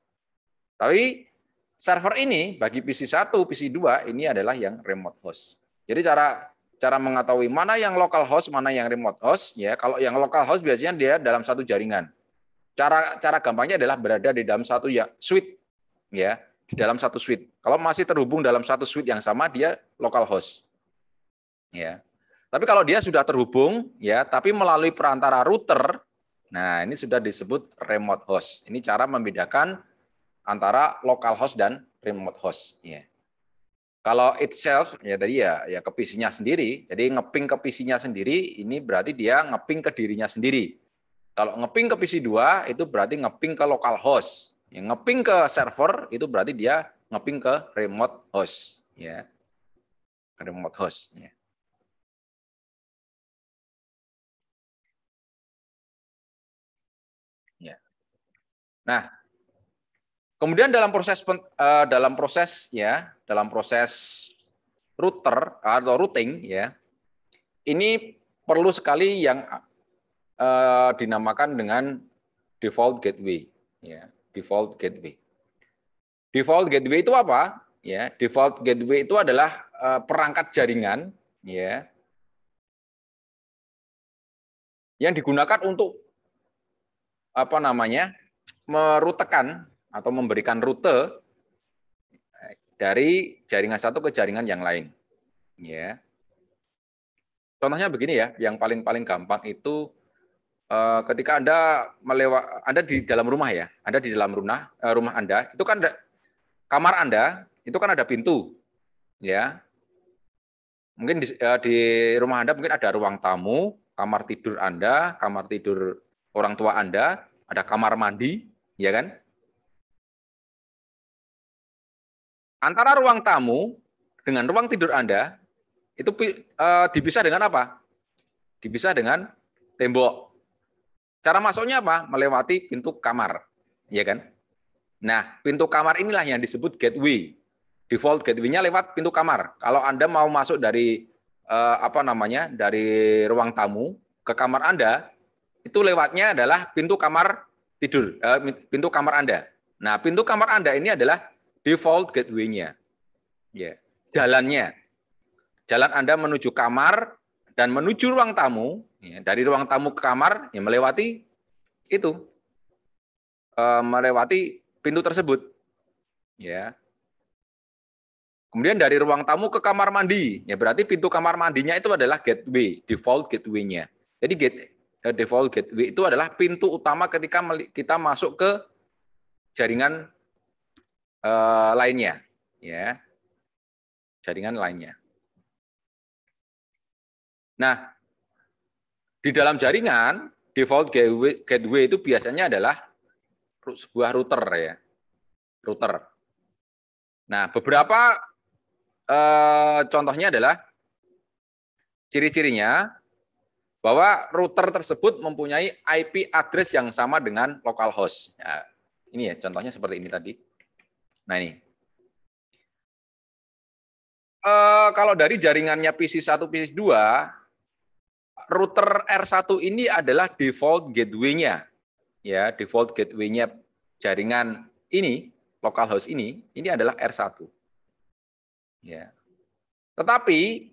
Tapi server ini bagi PC1, PC2 ini adalah yang remote host. Jadi cara cara mengetahui mana yang local host, mana yang remote host, ya kalau yang local host biasanya dia dalam satu jaringan. Cara cara gampangnya adalah berada di dalam satu ya suite, ya di dalam satu suite. Kalau masih terhubung dalam satu suite yang sama, dia local host. Ya. Tapi kalau dia sudah terhubung, ya, tapi melalui perantara router, nah ini sudah disebut remote host. Ini cara membedakan antara local host dan remote host. Ya. Kalau itself ya tadi ya ya ke PC-nya sendiri. Jadi ngeping ke PC-nya sendiri ini berarti dia ngeping ke dirinya sendiri. Kalau ngeping ke PC 2 itu berarti ngeping ke local host. Yang ngeping ke server itu berarti dia ngeping ke remote host, ya. remote host, ya. ya. Nah, kemudian dalam proses eh, dalam proses ya, dalam proses router atau routing ya. Ini perlu sekali yang eh, dinamakan dengan default gateway ya default gateway. Default gateway itu apa? Ya, default gateway itu adalah eh, perangkat jaringan, ya, yang digunakan untuk apa namanya merutekan atau memberikan rute eh, dari jaringan satu ke jaringan yang lain. Ya. Contohnya begini ya, yang paling-paling gampang itu Eh, ketika Anda melewat Anda di dalam rumah ya, Anda di dalam rumah eh, rumah Anda, itu kan ada, kamar Anda, itu kan ada pintu. Ya. Mungkin di, eh, di rumah Anda mungkin ada ruang tamu, kamar tidur Anda, kamar tidur orang tua Anda, ada kamar mandi, ya kan? Antara ruang tamu dengan ruang tidur Anda itu dipisah dengan apa? Dipisah dengan tembok. Cara masuknya apa? Melewati pintu kamar, ya kan? Nah, pintu kamar inilah yang disebut gateway. Default gateway-nya lewat pintu kamar. Kalau Anda mau masuk dari eh, apa namanya? dari ruang tamu ke kamar Anda, itu lewatnya adalah pintu kamar tidur, eh, pintu kamar Anda. Nah, pintu kamar Anda ini adalah default gateway-nya. Ya, jalannya. Jalan Anda menuju kamar dan menuju ruang tamu Ya, dari ruang tamu ke kamar, ya melewati itu, e, melewati pintu tersebut. Ya. Kemudian dari ruang tamu ke kamar mandi, ya berarti pintu kamar mandinya itu adalah gateway, default gateway-nya. Jadi gate, eh, default gateway itu adalah pintu utama ketika kita masuk ke jaringan e, lainnya, ya jaringan lainnya. Nah, di dalam jaringan, default gateway, gateway itu biasanya adalah sebuah router ya. Router. Nah, beberapa eh, contohnya adalah ciri-cirinya bahwa router tersebut mempunyai IP address yang sama dengan localhost. Nah, ya, ini ya contohnya seperti ini tadi. Nah ini. Uh, kalau dari jaringannya PC1, PC2, router R1 ini adalah default gateway-nya. Ya, default gateway-nya jaringan ini, local host ini, ini adalah R1. Ya. Tetapi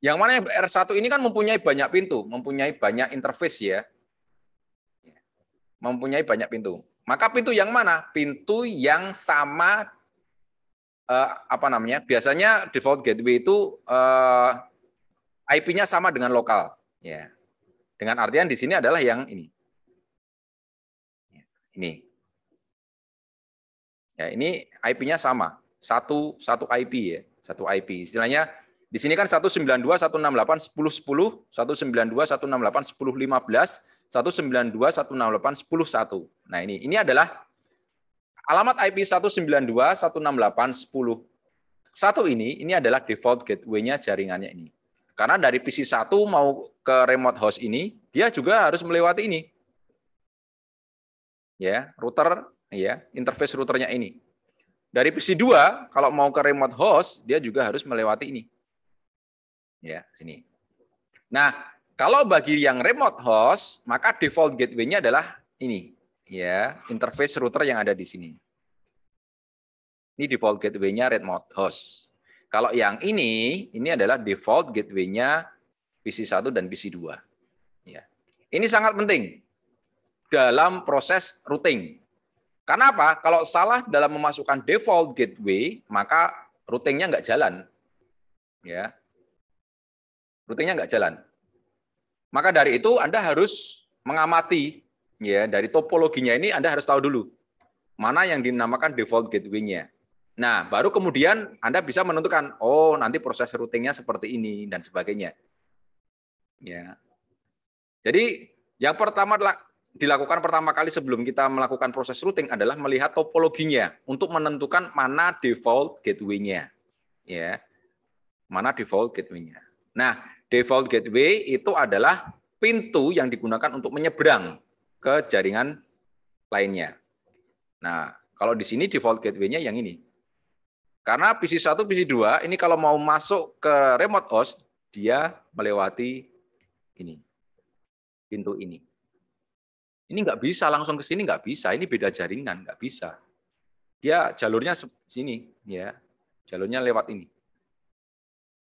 yang mana R1 ini kan mempunyai banyak pintu, mempunyai banyak interface ya. Mempunyai banyak pintu. Maka pintu yang mana? Pintu yang sama eh, apa namanya? Biasanya default gateway itu eh, IP-nya sama dengan lokal. Ya. Dengan artian di sini adalah yang ini. Ini. Ya, ini IP-nya sama. Satu, satu IP ya. Satu IP. Istilahnya di sini kan 192, 168, 10, 192, 168, 192, 168, Nah ini, ini adalah alamat IP 192, 168, 10. Satu ini, ini adalah default gateway-nya jaringannya ini. Karena dari PC 1 mau ke remote host ini, dia juga harus melewati ini. Ya, router, ya, interface routernya ini. Dari PC 2 kalau mau ke remote host, dia juga harus melewati ini. Ya, sini. Nah, kalau bagi yang remote host, maka default gateway-nya adalah ini, ya, interface router yang ada di sini. Ini default gateway-nya remote host. Kalau yang ini, ini adalah default gateway-nya PC1 dan PC2. Ya. Ini sangat penting dalam proses routing. Karena apa? Kalau salah dalam memasukkan default gateway, maka routingnya nggak jalan. Ya, routingnya nggak jalan. Maka dari itu Anda harus mengamati, ya dari topologinya ini Anda harus tahu dulu mana yang dinamakan default gateway-nya. Nah, baru kemudian Anda bisa menentukan, oh nanti proses routingnya seperti ini dan sebagainya. Ya. Jadi yang pertama dilakukan pertama kali sebelum kita melakukan proses routing adalah melihat topologinya untuk menentukan mana default gateway-nya. Ya. Mana default gateway-nya. Nah, default gateway itu adalah pintu yang digunakan untuk menyeberang ke jaringan lainnya. Nah, kalau di sini default gateway-nya yang ini, karena PC1, PC2 ini kalau mau masuk ke remote host, dia melewati ini, pintu ini. Ini nggak bisa langsung ke sini, nggak bisa. Ini beda jaringan, nggak bisa. Dia jalurnya sini, ya. Jalurnya lewat ini.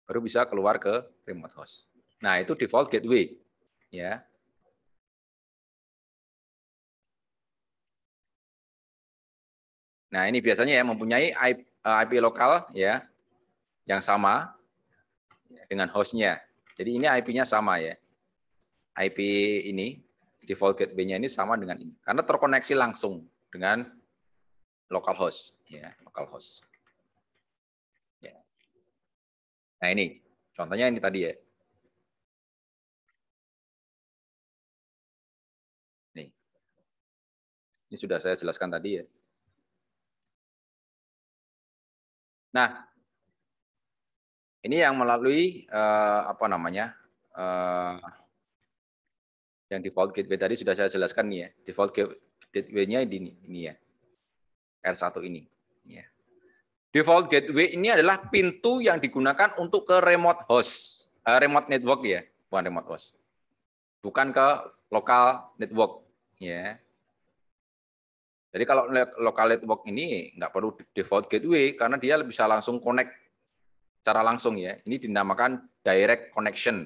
Baru bisa keluar ke remote host. Nah, itu default gateway. ya. Nah, ini biasanya ya mempunyai IP Eh, IP lokal ya yang sama dengan hostnya. Jadi ini IP-nya sama ya. IP ini default gateway-nya ini sama dengan ini karena terkoneksi langsung dengan local host ya, local host. Ya. Nah, ini contohnya ini tadi ya. Ini. Ini sudah saya jelaskan tadi ya. Nah, ini yang melalui eh, apa namanya eh, yang default gateway tadi sudah saya jelaskan nih ya. Default gateway-nya ini, ini ya. R1 ini. Ya. Default gateway ini adalah pintu yang digunakan untuk ke remote host, Uh, remote network ya, bukan remote host. Bukan ke local network ya. Jadi kalau local network ini nggak perlu default gateway karena dia bisa langsung connect secara langsung ya. Ini dinamakan direct connection.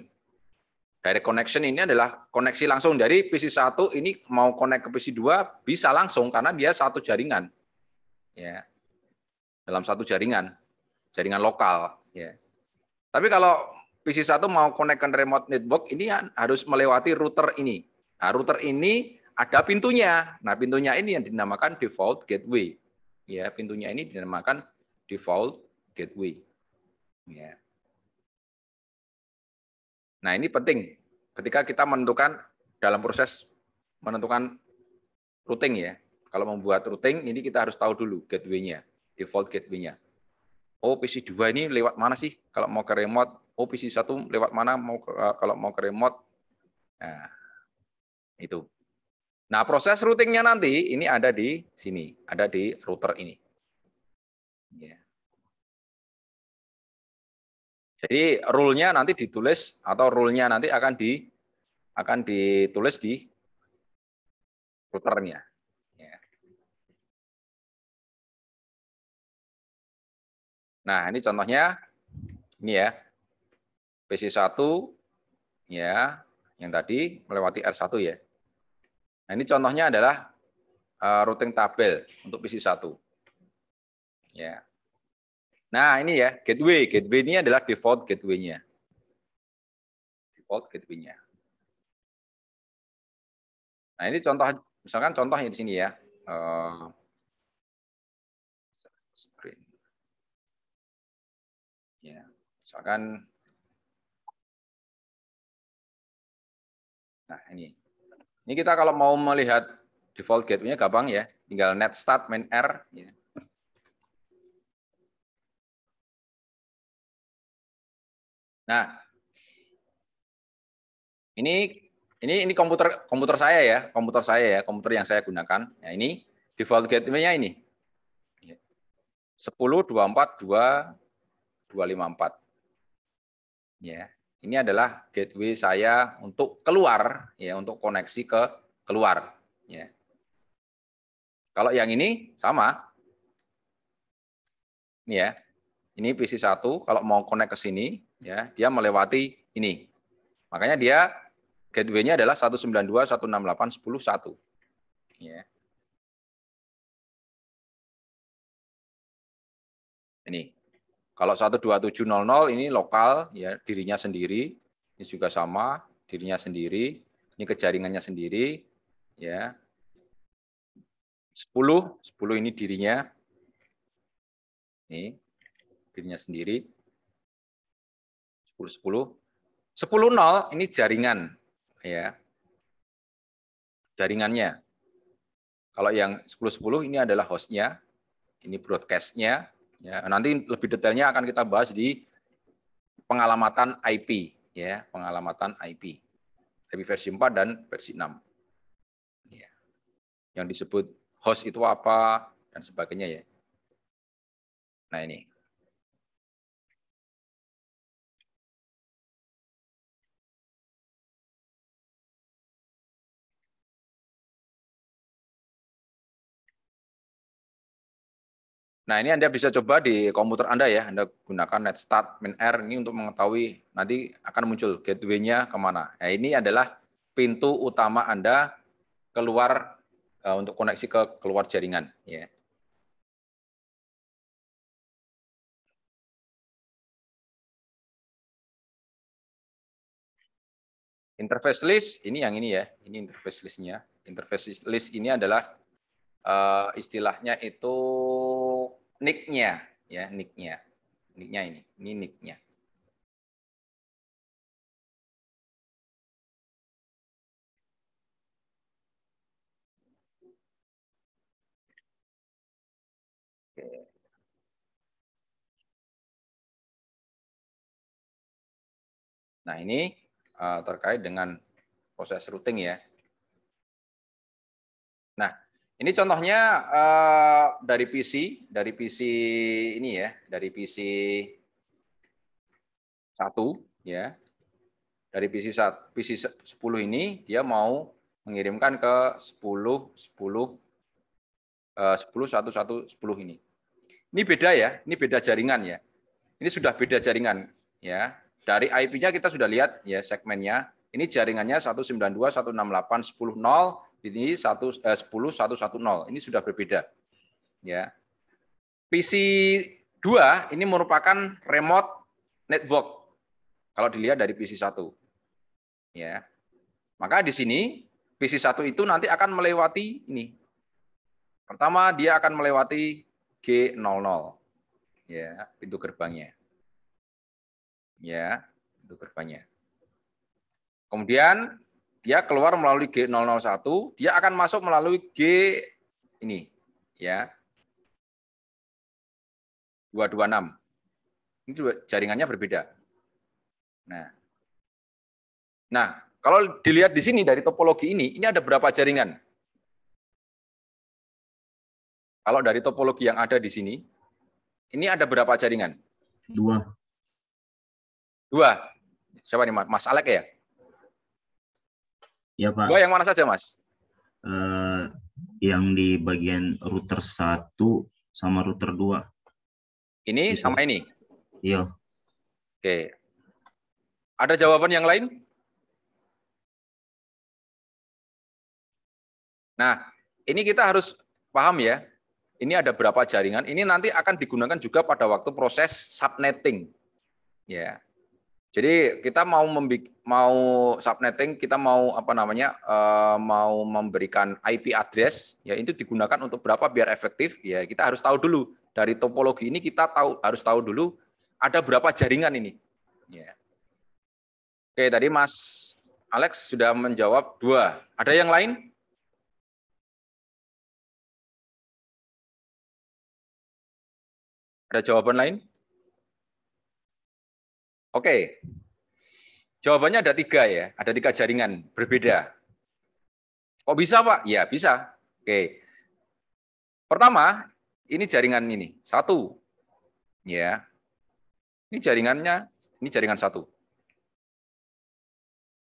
Direct connection ini adalah koneksi langsung dari PC1 ini mau connect ke PC2 bisa langsung karena dia satu jaringan. Ya. Dalam satu jaringan. Jaringan lokal, ya. Tapi kalau PC1 mau connect ke remote network ini harus melewati router ini. Nah, router ini ada pintunya. Nah, pintunya ini yang dinamakan default gateway. Ya, pintunya ini dinamakan default gateway. Ya. Nah, ini penting ketika kita menentukan dalam proses menentukan routing ya. Kalau membuat routing ini kita harus tahu dulu gateway-nya, default gateway-nya. Oh, PC2 ini lewat mana sih kalau mau ke remote? Oh, PC1 lewat mana mau kalau mau ke remote? Nah, itu. Nah, proses routingnya nanti ini ada di sini, ada di router ini. Ya. Jadi rule-nya nanti ditulis atau rule-nya nanti akan di akan ditulis di routernya. Ya. Nah, ini contohnya ini ya. PC1 ya, yang tadi melewati R1 ya. Nah, ini contohnya adalah eh, routing tabel untuk PC1. Ya. Nah, ini ya, gateway. Gateway ini adalah default gateway-nya. Default gateway-nya. Nah, ini contoh misalkan contoh contohnya di sini ya. Eh, screen. Ya, misalkan Nah, ini ini kita kalau mau melihat default gateway-nya gampang ya, tinggal netstat main R. Ya. Nah, ini ini ini komputer komputer saya ya, komputer saya ya, komputer yang saya gunakan. Nah, ini default gateway-nya ini. 10 24 2 254. Ya ini adalah gateway saya untuk keluar ya untuk koneksi ke keluar ya. Kalau yang ini sama. Ini ya. Ini PC1 kalau mau connect ke sini ya, dia melewati ini. Makanya dia gateway-nya adalah 192.168.10.1. Ya. Ini. Kalau 12700 ini lokal ya dirinya sendiri, ini juga sama dirinya sendiri, ini ke jaringannya sendiri ya. 10 10 ini dirinya ini dirinya sendiri. 10 10 10 0 ini jaringan ya. Jaringannya. Kalau yang 10 10 ini adalah hostnya, ini broadcastnya, Ya, nanti lebih detailnya akan kita bahas di pengalamatan IP, ya, pengalamatan IP. IP versi 4 dan versi 6. Ya. Yang disebut host itu apa dan sebagainya ya. Nah, ini. Nah, ini Anda bisa coba di komputer Anda ya. Anda gunakan netstat -r ini untuk mengetahui nanti akan muncul gateway-nya kemana. Nah, ini adalah pintu utama Anda keluar eh, untuk koneksi ke keluar jaringan. Ya. Interface list, ini yang ini ya. Ini interface listnya. Interface list ini adalah uh, istilahnya itu nicknya ya nicknya nicknya ini ini nicknya Nah, ini eh, terkait dengan proses routing ya. Nah, ini contohnya uh, dari PC, dari PC ini ya, dari PC satu ya. Dari PC satu, PC 10 ini dia mau mengirimkan ke sepuluh, sepuluh, eh, sepuluh satu satu sepuluh ini. Ini beda ya, ini beda jaringan ya. Ini sudah beda jaringan ya. Dari IP-nya kita sudah lihat ya segmennya. Ini jaringannya satu satu sembilan dua enam delapan sepuluh nol. Ini 1 eh, 10 110. Ini sudah berbeda. Ya. PC 2 ini merupakan remote network. Kalau dilihat dari PC 1. Ya. Maka di sini PC 1 itu nanti akan melewati ini. Pertama dia akan melewati G00. Ya, pintu gerbangnya. Ya, pintu gerbangnya. Kemudian dia keluar melalui G001, dia akan masuk melalui G ini ya. 226. Ini juga jaringannya berbeda. Nah. Nah, kalau dilihat di sini dari topologi ini, ini ada berapa jaringan? Kalau dari topologi yang ada di sini, ini ada berapa jaringan? Dua. Dua. Siapa nih Mas Alek ya? Ya Pak. Gua yang mana saja Mas? Uh, yang di bagian router 1 sama router 2. Ini Bisa. Gitu. sama ini? Iya. Oke. Ada jawaban yang lain? Nah, ini kita harus paham ya. Ini ada berapa jaringan. Ini nanti akan digunakan juga pada waktu proses subnetting. Ya. Jadi kita mau membik mau subnetting, kita mau apa namanya uh, mau memberikan IP address, ya itu digunakan untuk berapa biar efektif. Ya kita harus tahu dulu dari topologi ini kita tahu harus tahu dulu ada berapa jaringan ini. Ya. Oke tadi Mas Alex sudah menjawab dua. Ada yang lain? Ada jawaban lain? Oke. Jawabannya ada tiga ya, ada tiga jaringan berbeda. Kok bisa Pak? Ya bisa. Oke. Pertama, ini jaringan ini satu, ya. Ini jaringannya, ini jaringan satu.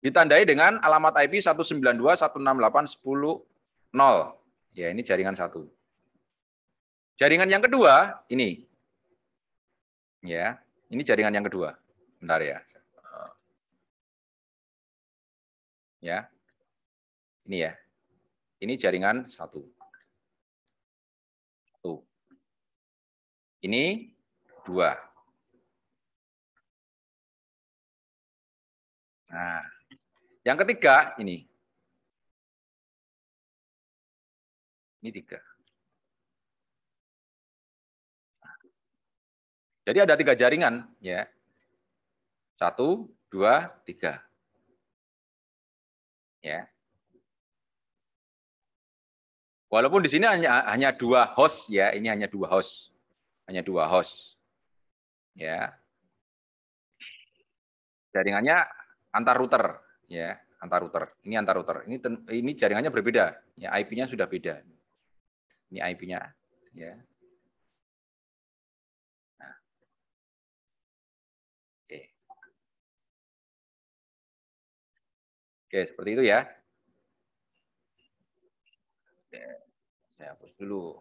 Ditandai dengan alamat IP 192.168.10.0. Ya, ini jaringan satu. Jaringan yang kedua ini. Ya, ini jaringan yang kedua. Bentar ya. Eh, ya. Ini ya. Ini jaringan satu. Satu. Ini dua. Nah, yang ketiga ini. Ini tiga. Jadi ada tiga jaringan, ya. Satu, dua, tiga. Ya. Walaupun di sini hanya, hanya dua host ya, ini hanya dua host. Hanya dua host. Ya. Jaringannya antar router ya, antar router. Ini antar router. Ini ini jaringannya berbeda. Ya, IP-nya sudah beda. Ini IP-nya ya. Oke, seperti itu ya. Oke, saya hapus dulu.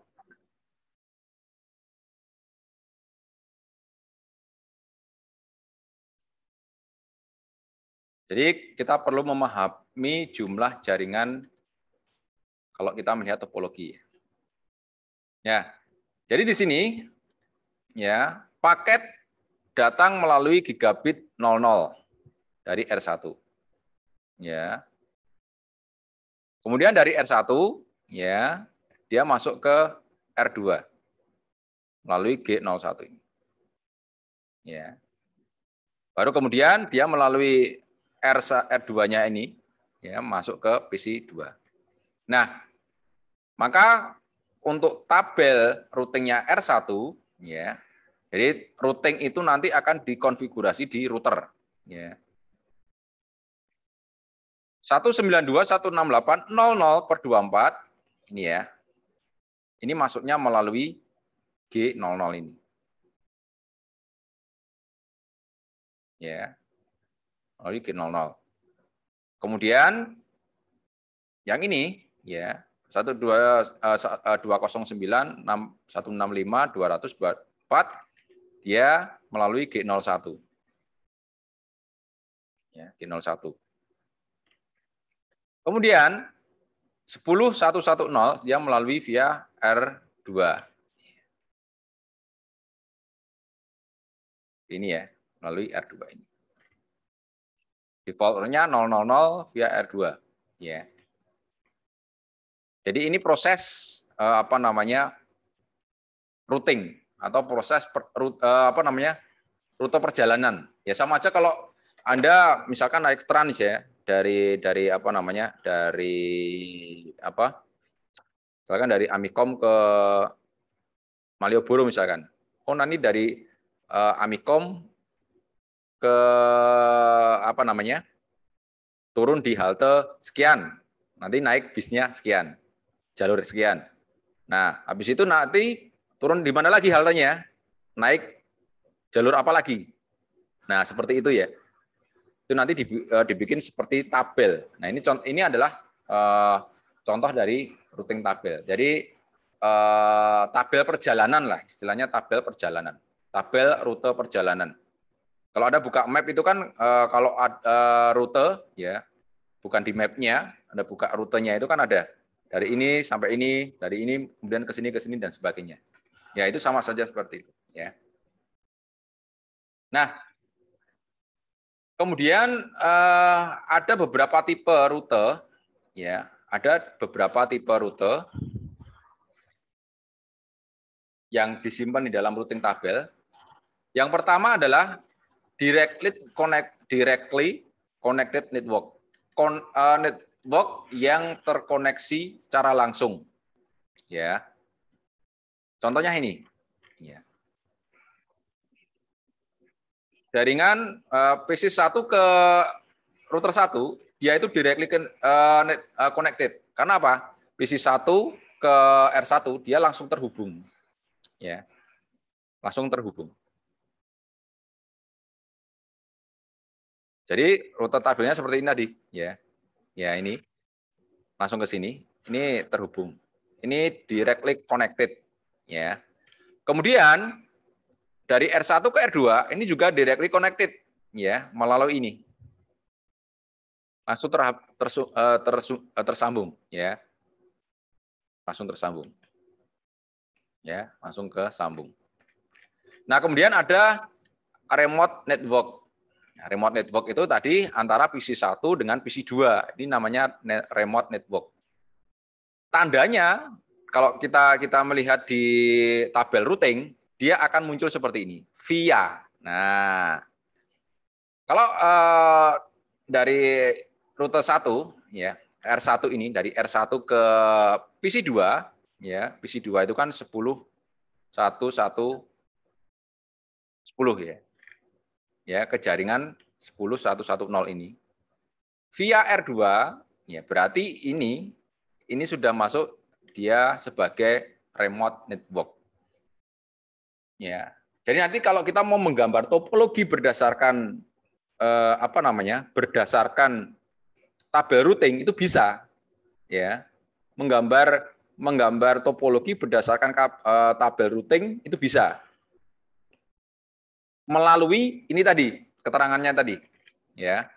Jadi kita perlu memahami jumlah jaringan kalau kita melihat topologi. Ya, jadi di sini ya paket datang melalui gigabit 00 dari R1 ya. Kemudian dari R1 ya, dia masuk ke R2 melalui G01 ini. Ya. Baru kemudian dia melalui R R2-nya ini ya masuk ke PC2. Nah, maka untuk tabel routingnya R1 ya. Jadi routing itu nanti akan dikonfigurasi di router ya. 192 168 00 per 24 ini ya. Ini masuknya melalui G00 ini. Ya. Melalui G00. Kemudian yang ini ya 12 209 6, 165 224 dia melalui G01. Ya, G01. Kemudian 10110 dia melalui via R2. Ini ya, melalui R2 ini. Defaultnya 000 via R2. Ya. Jadi ini proses eh, apa namanya routing atau proses per, eh, apa namanya rute perjalanan. Ya sama aja kalau Anda misalkan naik trans ya, dari dari apa namanya dari apa misalkan dari Amikom ke Malioboro misalkan oh nanti dari uh, Amikom ke apa namanya turun di halte sekian nanti naik bisnya sekian jalur sekian nah habis itu nanti turun di mana lagi haltenya naik jalur apa lagi nah seperti itu ya itu nanti eh, dibikin seperti tabel. Nah ini contoh ini adalah eh, contoh dari routing tabel. Jadi eh, tabel perjalanan lah istilahnya tabel perjalanan, tabel rute perjalanan. Kalau ada buka map itu kan kalau ada rute ya bukan di mapnya, ada buka rutenya itu kan ada dari ini sampai ini, dari ini kemudian ke sini ke sini dan sebagainya. Ya itu sama saja seperti itu ya. Nah, Kemudian eh, ada beberapa tipe rute, ya, ada beberapa tipe rute yang disimpan di dalam routing tabel. Yang pertama adalah directly connect directly connected network, eh, network yang terkoneksi secara langsung, ya. Contohnya ini, jaringan uh, PC 1 ke router 1 dia itu directly uh, connected. Karena apa? PC 1 ke R1 dia langsung terhubung. Ya. Langsung terhubung. Jadi router tabelnya seperti ini tadi, ya. Ya, ini. Langsung ke sini. Ini terhubung. Ini directly connected, ya. Kemudian dari R1 ke R2 ini juga directly connected ya melalui ini. Langsung ter, tersu, eh, tersu, eh, tersambung ya. Langsung tersambung. Ya, langsung ke sambung. Nah, kemudian ada remote network. Nah, remote network itu tadi antara PC1 dengan PC2. Ini namanya remote network. Tandanya kalau kita kita melihat di tabel routing dia akan muncul seperti ini, via. Nah, kalau uh, dari rute 1 ya, R1 ini dari R1 ke PC2 ya, PC2 itu kan 10 1 1 10 ya. Ya, ke jaringan 10 1 1 0 ini. Via R2 ya berarti ini ini sudah masuk dia sebagai remote network Ya. Jadi nanti kalau kita mau menggambar topologi berdasarkan eh, apa namanya? berdasarkan tabel routing itu bisa. Ya. Menggambar menggambar topologi berdasarkan eh, tabel routing itu bisa. Melalui ini tadi, keterangannya tadi. Ya.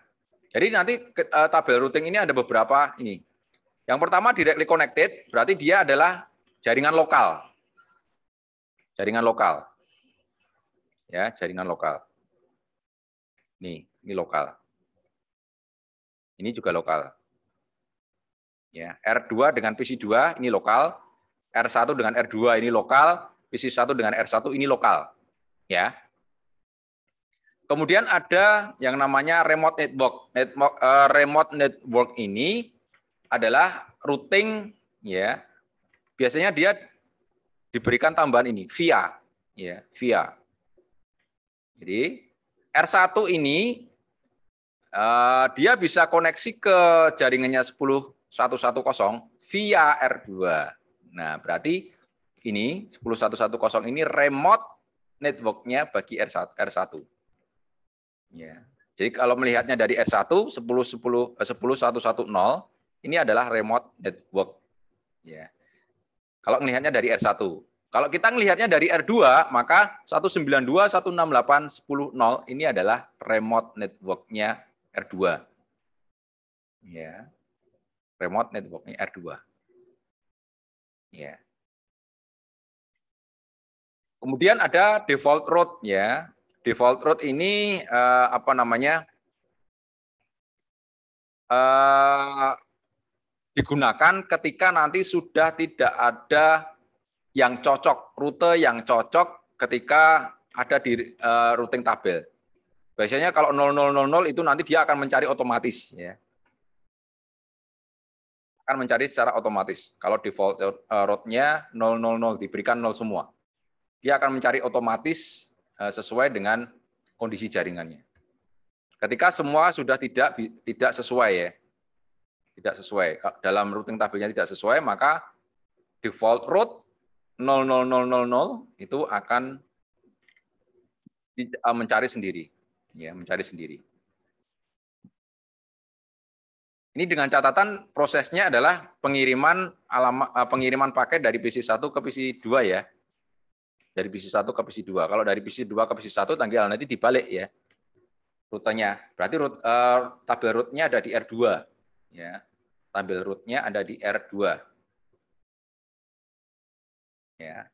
Jadi nanti eh, tabel routing ini ada beberapa ini. Yang pertama directly connected berarti dia adalah jaringan lokal. Jaringan lokal ya jaringan lokal. Nih, ini lokal. Ini juga lokal. Ya, R2 dengan PC2 ini lokal, R1 dengan R2 ini lokal, PC1 dengan R1 ini lokal. Ya. Kemudian ada yang namanya remote network. network uh, remote network ini adalah routing ya. Biasanya dia diberikan tambahan ini via ya, via jadi R1 ini eh, dia bisa koneksi ke jaringannya 10110 via R2. Nah, berarti ini 10110 ini remote networknya bagi R1. R1. Ya. Jadi kalau melihatnya dari R1 10 10 10 110 ini adalah remote network. Ya. Kalau melihatnya dari R1. Kalau kita melihatnya dari R2, maka 192, 168, 10, 0 ini adalah remote networknya R2. Ya. Remote networknya R2. Ya. Kemudian ada default route ya. Default route ini eh, apa namanya? Eh, digunakan ketika nanti sudah tidak ada yang cocok, rute yang cocok ketika ada di uh, routing tabel. Biasanya kalau 0000 itu nanti dia akan mencari otomatis ya. Akan mencari secara otomatis. Kalau default eh, route-nya 000 diberikan 0 semua. Dia akan mencari otomatis eh, sesuai dengan kondisi jaringannya. Ketika semua sudah tidak tidak sesuai ya. Tidak sesuai dalam routing tabelnya tidak sesuai, maka default route 00000 itu akan eh, mencari sendiri, ya, mencari sendiri. Ini dengan catatan prosesnya adalah pengiriman alamat eh, pengiriman paket dari PC1 ke PC2 ya. Dari PC1 ke PC2. Kalau dari PC2 ke PC1 tanggal nanti dibalik ya. Rutenya. Berarti root, uh, eh, tabel rootnya ada di R2 ya. Tabel rootnya ada di R2. Ya.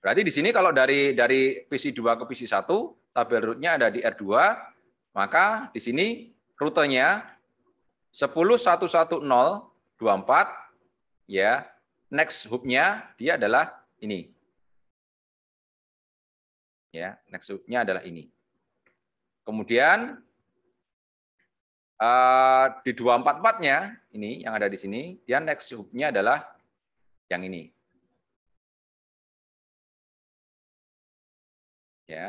Berarti di sini kalau dari dari PC2 ke PC1, tabel rootnya ada di R2, maka di sini rutenya 1011024 ya. Next hubnya nya dia adalah ini. Ya, next hubnya nya adalah ini. Kemudian eh, di 244-nya ini yang ada di sini, dia next hubnya nya adalah yang ini, Ya.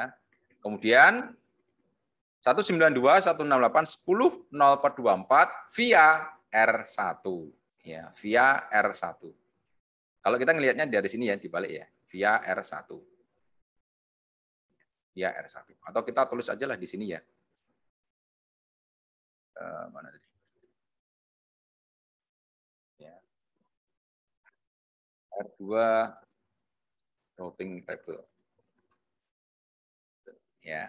Kemudian 192, 168, 10, 0424 via R1. Ya, via R1. Kalau kita ngelihatnya dari sini ya, dibalik ya, via R1. Via R1. Atau kita tulis aja lah di sini ya. Eh, mana tadi? Ya. R2 routing table ya.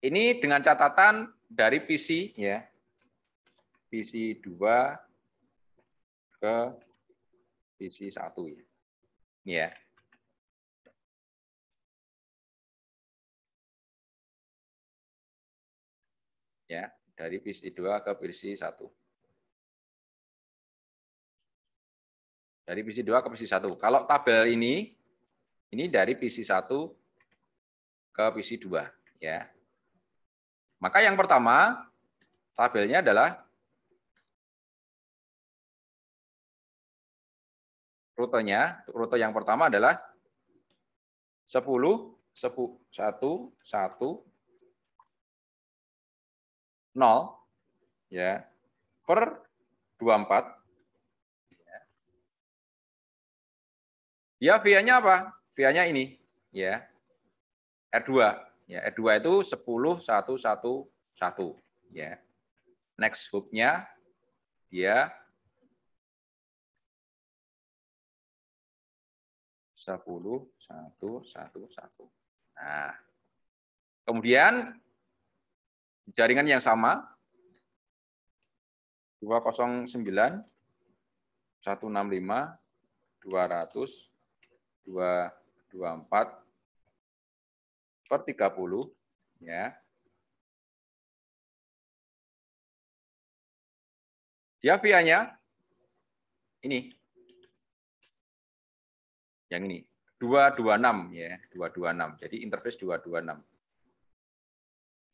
Ini dengan catatan dari PC ya. PC 2 ke PC 1 ya. Ya. Ya, dari PC 2 ke PC 1. dari PC2 ke PC1. Kalau tabel ini, ini dari PC1 ke PC 2 ya. Maka yang pertama tabelnya adalah rutenya. Rute yang pertama adalah 10 10 1 1 0 ya per 24 Ya, via-nya apa? Via-nya ini, ya. R2. Ya, R2 itu 10 1 1 1 ya. Next hook nya dia sepuluh satu satu satu Nah. Kemudian jaringan yang sama dua sembilan satu enam lima 209 dua dua empat per 30 ya. via-nya ini. Yang ini 226 ya, 226. Jadi interface 226.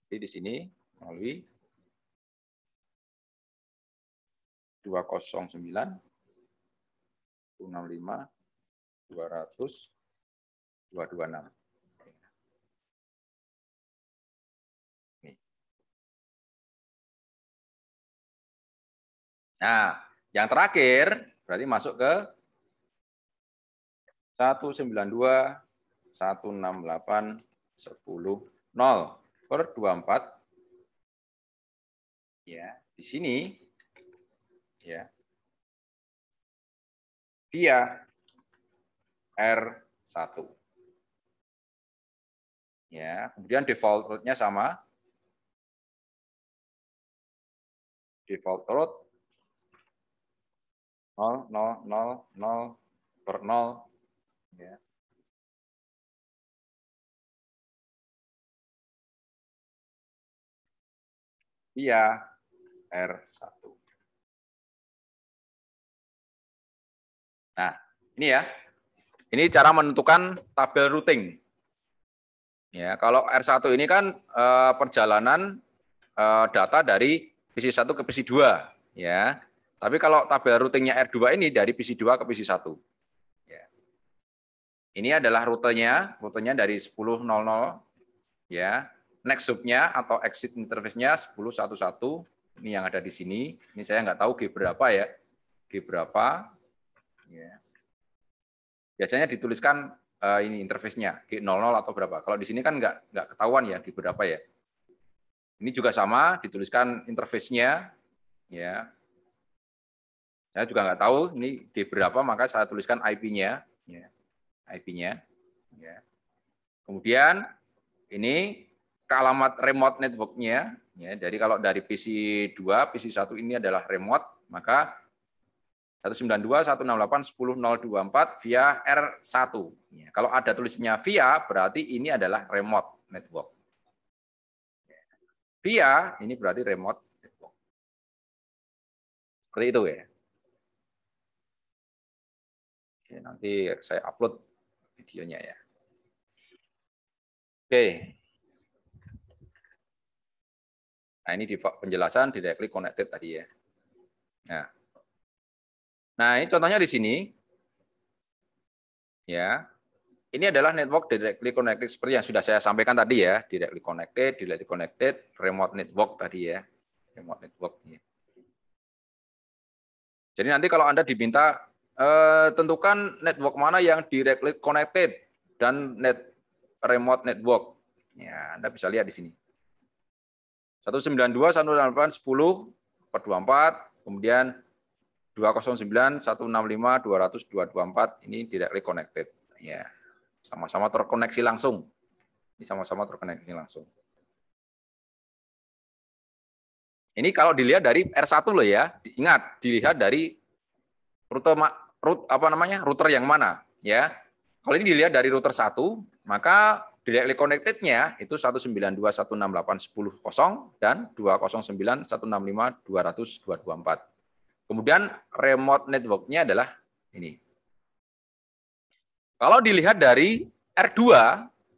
Jadi di sini melalui 209 265 200 226. Nah, yang terakhir berarti masuk ke 192 168 10 0 per 24 ya di sini ya dia R1 ya kemudian default route-nya sama default route 0, 0, 0, 0, per 0. Ya. Iya, R1. Nah, ini ya. Ini cara menentukan tabel routing. Ya, kalau R1 ini kan eh, perjalanan eh, data dari PC1 ke PC2, ya. Tapi kalau tabel routingnya R2 ini dari PC2 ke PC1. Ya. Ini adalah rutenya, rutenya dari 10.00 ya. Next subnya atau exit interface-nya 10.11. Ini yang ada di sini. Ini saya nggak tahu G berapa ya. G berapa. Ya. Biasanya dituliskan uh, ini interface-nya G00 atau berapa. Kalau di sini kan nggak nggak ketahuan ya G berapa ya. Ini juga sama dituliskan interface-nya ya saya juga nggak tahu ini di berapa, maka saya tuliskan IP-nya. Ya, IP-nya. Ya. Kemudian ini ke alamat remote network-nya. Ya, jadi kalau dari PC 2, PC 1 ini adalah remote, maka 192.168.10.024 via R1. Ya, kalau ada tulisnya via, berarti ini adalah remote network. Via, ini berarti remote network. Seperti itu ya nanti saya upload videonya ya. Oke. Nah, ini di penjelasan directly connected tadi ya. Nah. Nah, ini contohnya di sini. Ya. Ini adalah network directly connected seperti yang sudah saya sampaikan tadi ya, directly connected, directly connected, remote network tadi ya. Remote network Jadi nanti kalau Anda diminta Eh, tentukan network mana yang directly connected dan net remote network. Ya, Anda bisa lihat di sini. 192, 188, 10, 424, kemudian 209, 165, 200, 224, ini directly connected. Ya, sama-sama terkoneksi langsung. Ini sama-sama terkoneksi langsung. Ini kalau dilihat dari R1 loh ya, ingat, dilihat dari rute root apa namanya router yang mana ya. Kalau ini dilihat dari router 1, maka directly connected-nya itu 192.168.10.0 dan 209.165.200.224. Kemudian remote network-nya adalah ini. Kalau dilihat dari R2,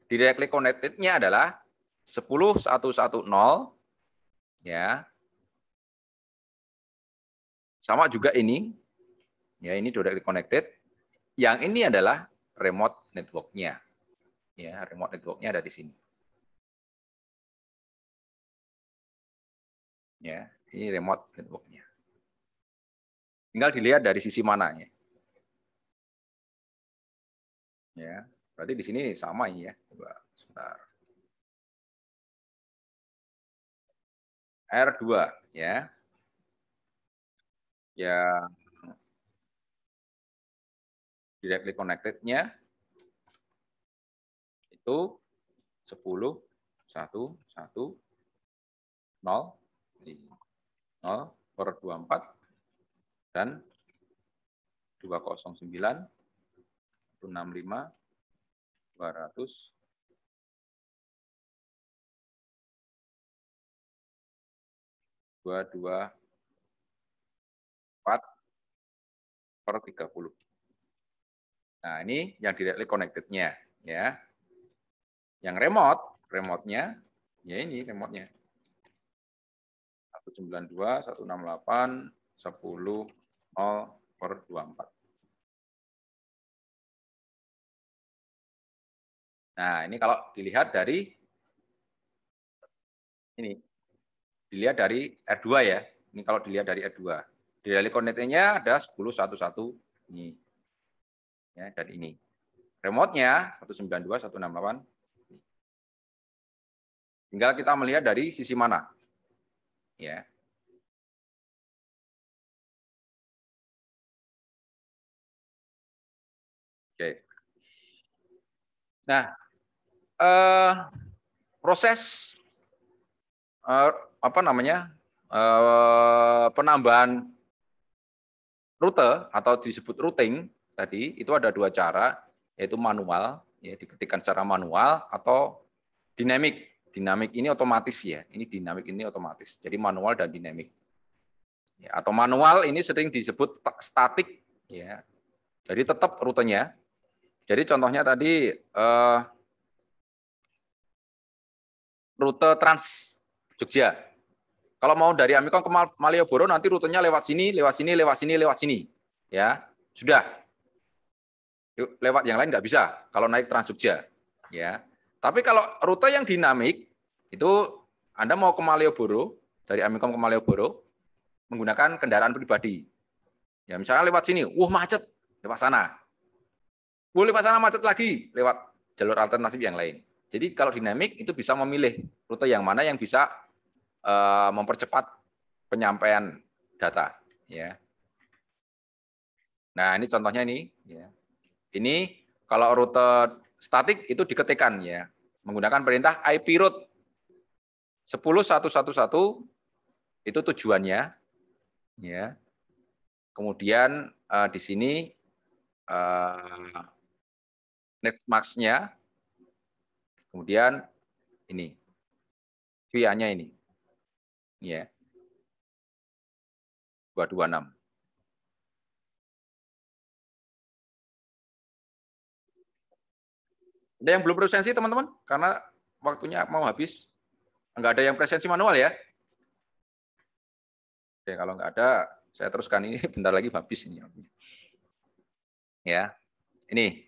directly connected-nya adalah 10110 ya. Sama juga ini Ya, ini directly connected. Yang ini adalah remote networknya. Ya, remote networknya ada di sini. Ya, ini remote networknya. Tinggal dilihat dari sisi mananya. Ya, berarti di sini sama ini ya. Coba sebentar. R2 ya. Yang directly connected-nya itu 10, 1, 1, 0, 0 per 24 dan 209, 165, 200, 224 per 30 Nah, ini yang directly connected-nya ya. Yang remote, remote-nya ya ini remote-nya. 192 168 10 0 per 24. Nah, ini kalau dilihat dari ini dilihat dari R2 ya. Ini kalau dilihat dari R2. Dilihat connect-nya ada 10 11 ini ya, dan ini. Remote-nya 192168 delapan Tinggal kita melihat dari sisi mana. Ya. Oke. Nah, eh, proses eh, apa namanya eh, penambahan rute atau disebut routing tadi itu ada dua cara, yaitu manual, ya diketikkan secara manual atau dinamik. Dinamik ini otomatis ya, ini dinamik ini otomatis. Jadi manual dan dinamik. Ya, atau manual ini sering disebut statik, ya. Jadi tetap rutenya. Jadi contohnya tadi eh, rute Trans Jogja. Kalau mau dari Amikon ke Malioboro nanti rutenya lewat sini, lewat sini, lewat sini, lewat sini. Ya, sudah lewat yang lain nggak bisa kalau naik Trans Jogja. Ya. Tapi kalau rute yang dinamik itu Anda mau ke Malioboro dari Amikom ke Malioboro menggunakan kendaraan pribadi. Ya misalnya lewat sini, wah macet, lewat sana. Wah lewat sana macet lagi, lewat jalur alternatif yang lain. Jadi kalau dinamik itu bisa memilih rute yang mana yang bisa eh, mempercepat penyampaian data. Ya. Nah ini contohnya ini. Ya. Ini kalau rute statik itu diketikkan ya, menggunakan perintah IP route 10111 itu tujuannya ya. Kemudian uh, di sini uh, eh, max nya kemudian ini VIA-nya ini. Ya. 226. Ada yang belum presensi teman-teman? Karena waktunya mau habis. Enggak ada yang presensi manual ya? Oke, kalau enggak ada, saya teruskan ini <laughs> bentar lagi habis ini. Ya. Ini.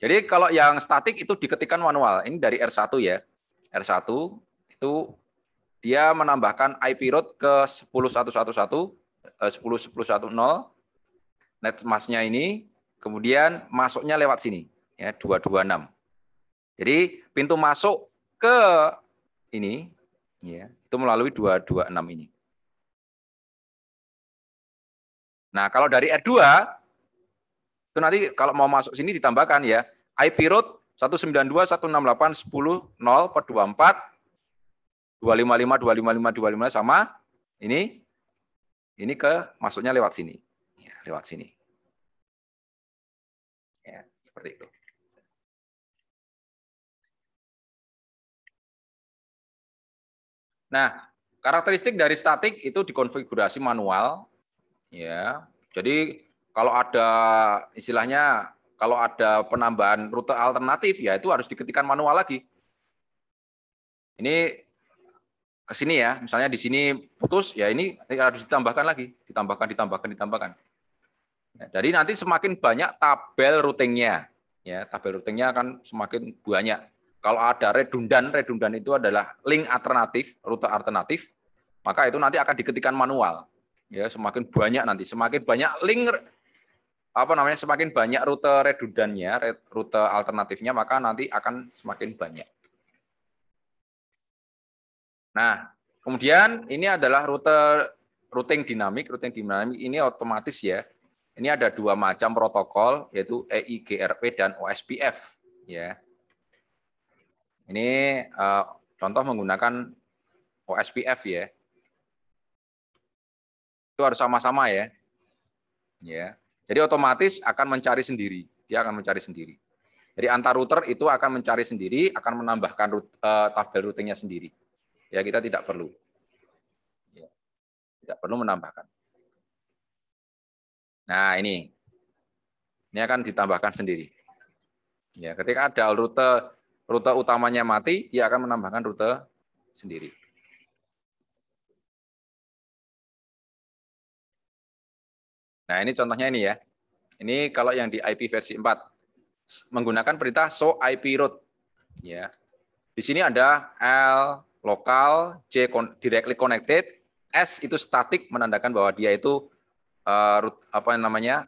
Jadi kalau yang statik itu diketikkan manual. Ini dari R1 ya. R1 itu dia menambahkan IP root ke 10111 10110 eh, net ini kemudian masuknya lewat sini ya 226 jadi pintu masuk ke ini ya, itu melalui 226 ini. Nah, kalau dari R2 itu nanti kalau mau masuk sini ditambahkan ya. IP road 192 168 10 0 per 24 255 255 255 sama ini ini ke masuknya lewat sini. Ya, lewat sini. Ya, seperti itu. Nah, karakteristik dari statik itu dikonfigurasi manual ya. Jadi kalau ada istilahnya kalau ada penambahan rute alternatif ya itu harus diketikkan manual lagi. Ini ke sini ya, misalnya di sini putus ya ini harus ditambahkan lagi, ditambahkan ditambahkan ditambahkan. Ya, jadi nanti semakin banyak tabel routingnya, ya tabel routingnya akan semakin banyak kalau ada redundan, redundan itu adalah link alternatif, rute alternatif, maka itu nanti akan diketikkan manual. Ya, semakin banyak nanti, semakin banyak link apa namanya semakin banyak rute redundannya, rute alternatifnya, maka nanti akan semakin banyak. Nah, kemudian ini adalah rute routing dinamik. Routing dinamik ini otomatis ya. Ini ada dua macam protokol yaitu EIGRP dan OSPF ya. Ini uh, contoh menggunakan OSPF ya. Itu harus sama-sama ya. Ya. Jadi otomatis akan mencari sendiri. Dia akan mencari sendiri. Jadi antar router itu akan mencari sendiri, akan menambahkan root, uh, tabel routingnya sendiri. Ya kita tidak perlu. Ya. Tidak perlu menambahkan. Nah ini, ini akan ditambahkan sendiri. Ya ketika ada router rute utamanya mati, dia akan menambahkan rute sendiri. Nah, ini contohnya ini ya. Ini kalau yang di IP versi 4 menggunakan perintah so IP route ya. Di sini ada L lokal, C directly connected, S itu static menandakan bahwa dia itu uh, eh, root, apa namanya?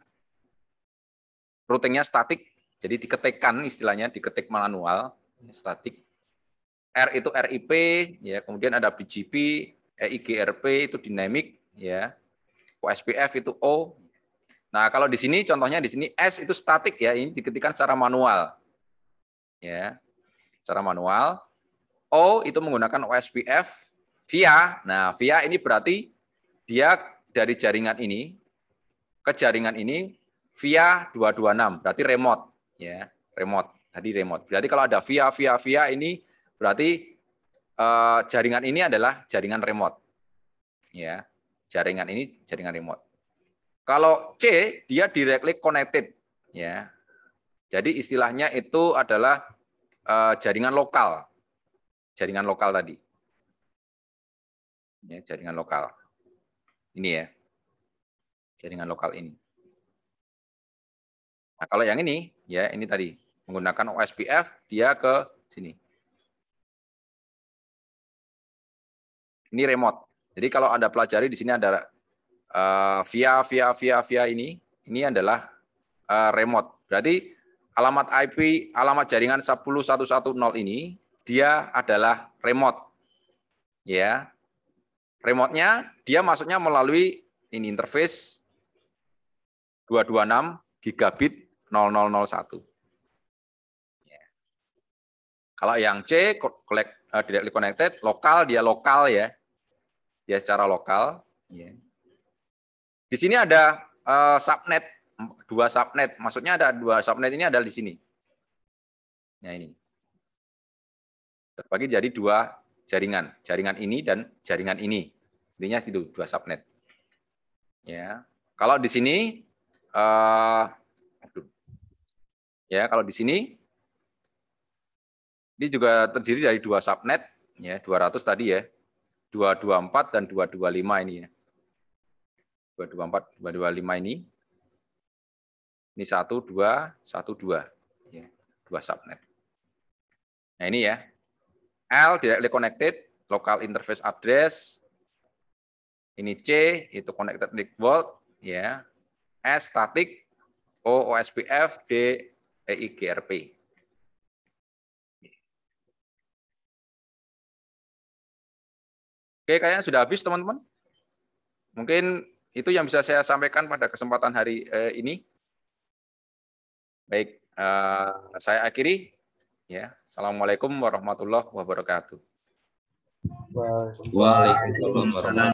routingnya statik. Jadi diketikkan istilahnya diketik manual statik. R itu RIP, ya. Kemudian ada BGP, EIGRP itu dinamik, ya. OSPF itu O. Nah, kalau di sini contohnya di sini S itu statik ya, ini diketikkan secara manual. Ya. Secara manual. O itu menggunakan OSPF via. Nah, via ini berarti dia dari jaringan ini ke jaringan ini via 226, berarti remote ya, remote tadi remote. Berarti kalau ada via via via ini berarti uh, jaringan ini adalah jaringan remote. Ya. Jaringan ini jaringan remote. Kalau C dia directly connected ya. Jadi istilahnya itu adalah uh, jaringan lokal. Jaringan lokal tadi. Ya, jaringan lokal. Ini ya. Jaringan lokal ini. Nah, kalau yang ini ya ini tadi menggunakan OSPF dia ke sini. Ini remote. Jadi kalau Anda pelajari di sini ada eh, via via via via ini, ini adalah eh, remote. Berarti alamat IP alamat jaringan 10110 ini dia adalah remote. Ya. Remote-nya dia masuknya melalui ini interface 226 gigabit 0001. Kalau yang C collect, uh, directly connected lokal dia lokal ya. Dia secara lokal. Iya. Di sini ada eh, subnet dua subnet. Maksudnya ada dua subnet ini ada di sini. Nah ini terbagi jadi dua jaringan, jaringan ini dan jaringan ini. Intinya itu dua subnet. Ya, kalau di sini, uh, ya kalau di sini ini juga terdiri dari dua subnet, ya 200 tadi ya, 224 dan 225 ini ya. 224, 225 ini. Ini 1, 2, 1, 2. Ya, dua subnet. Nah ini ya. L directly connected, local interface address. Ini C, itu connected network. Ya. S static, O OSPF, D EIGRP. Oke, kayaknya sudah habis teman-teman. Mungkin itu yang bisa saya sampaikan pada kesempatan hari eh, ini. Baik, eh, saya akhiri. Ya, assalamualaikum warahmatullahi wabarakatuh. Waalaikumsalam warahmatullahi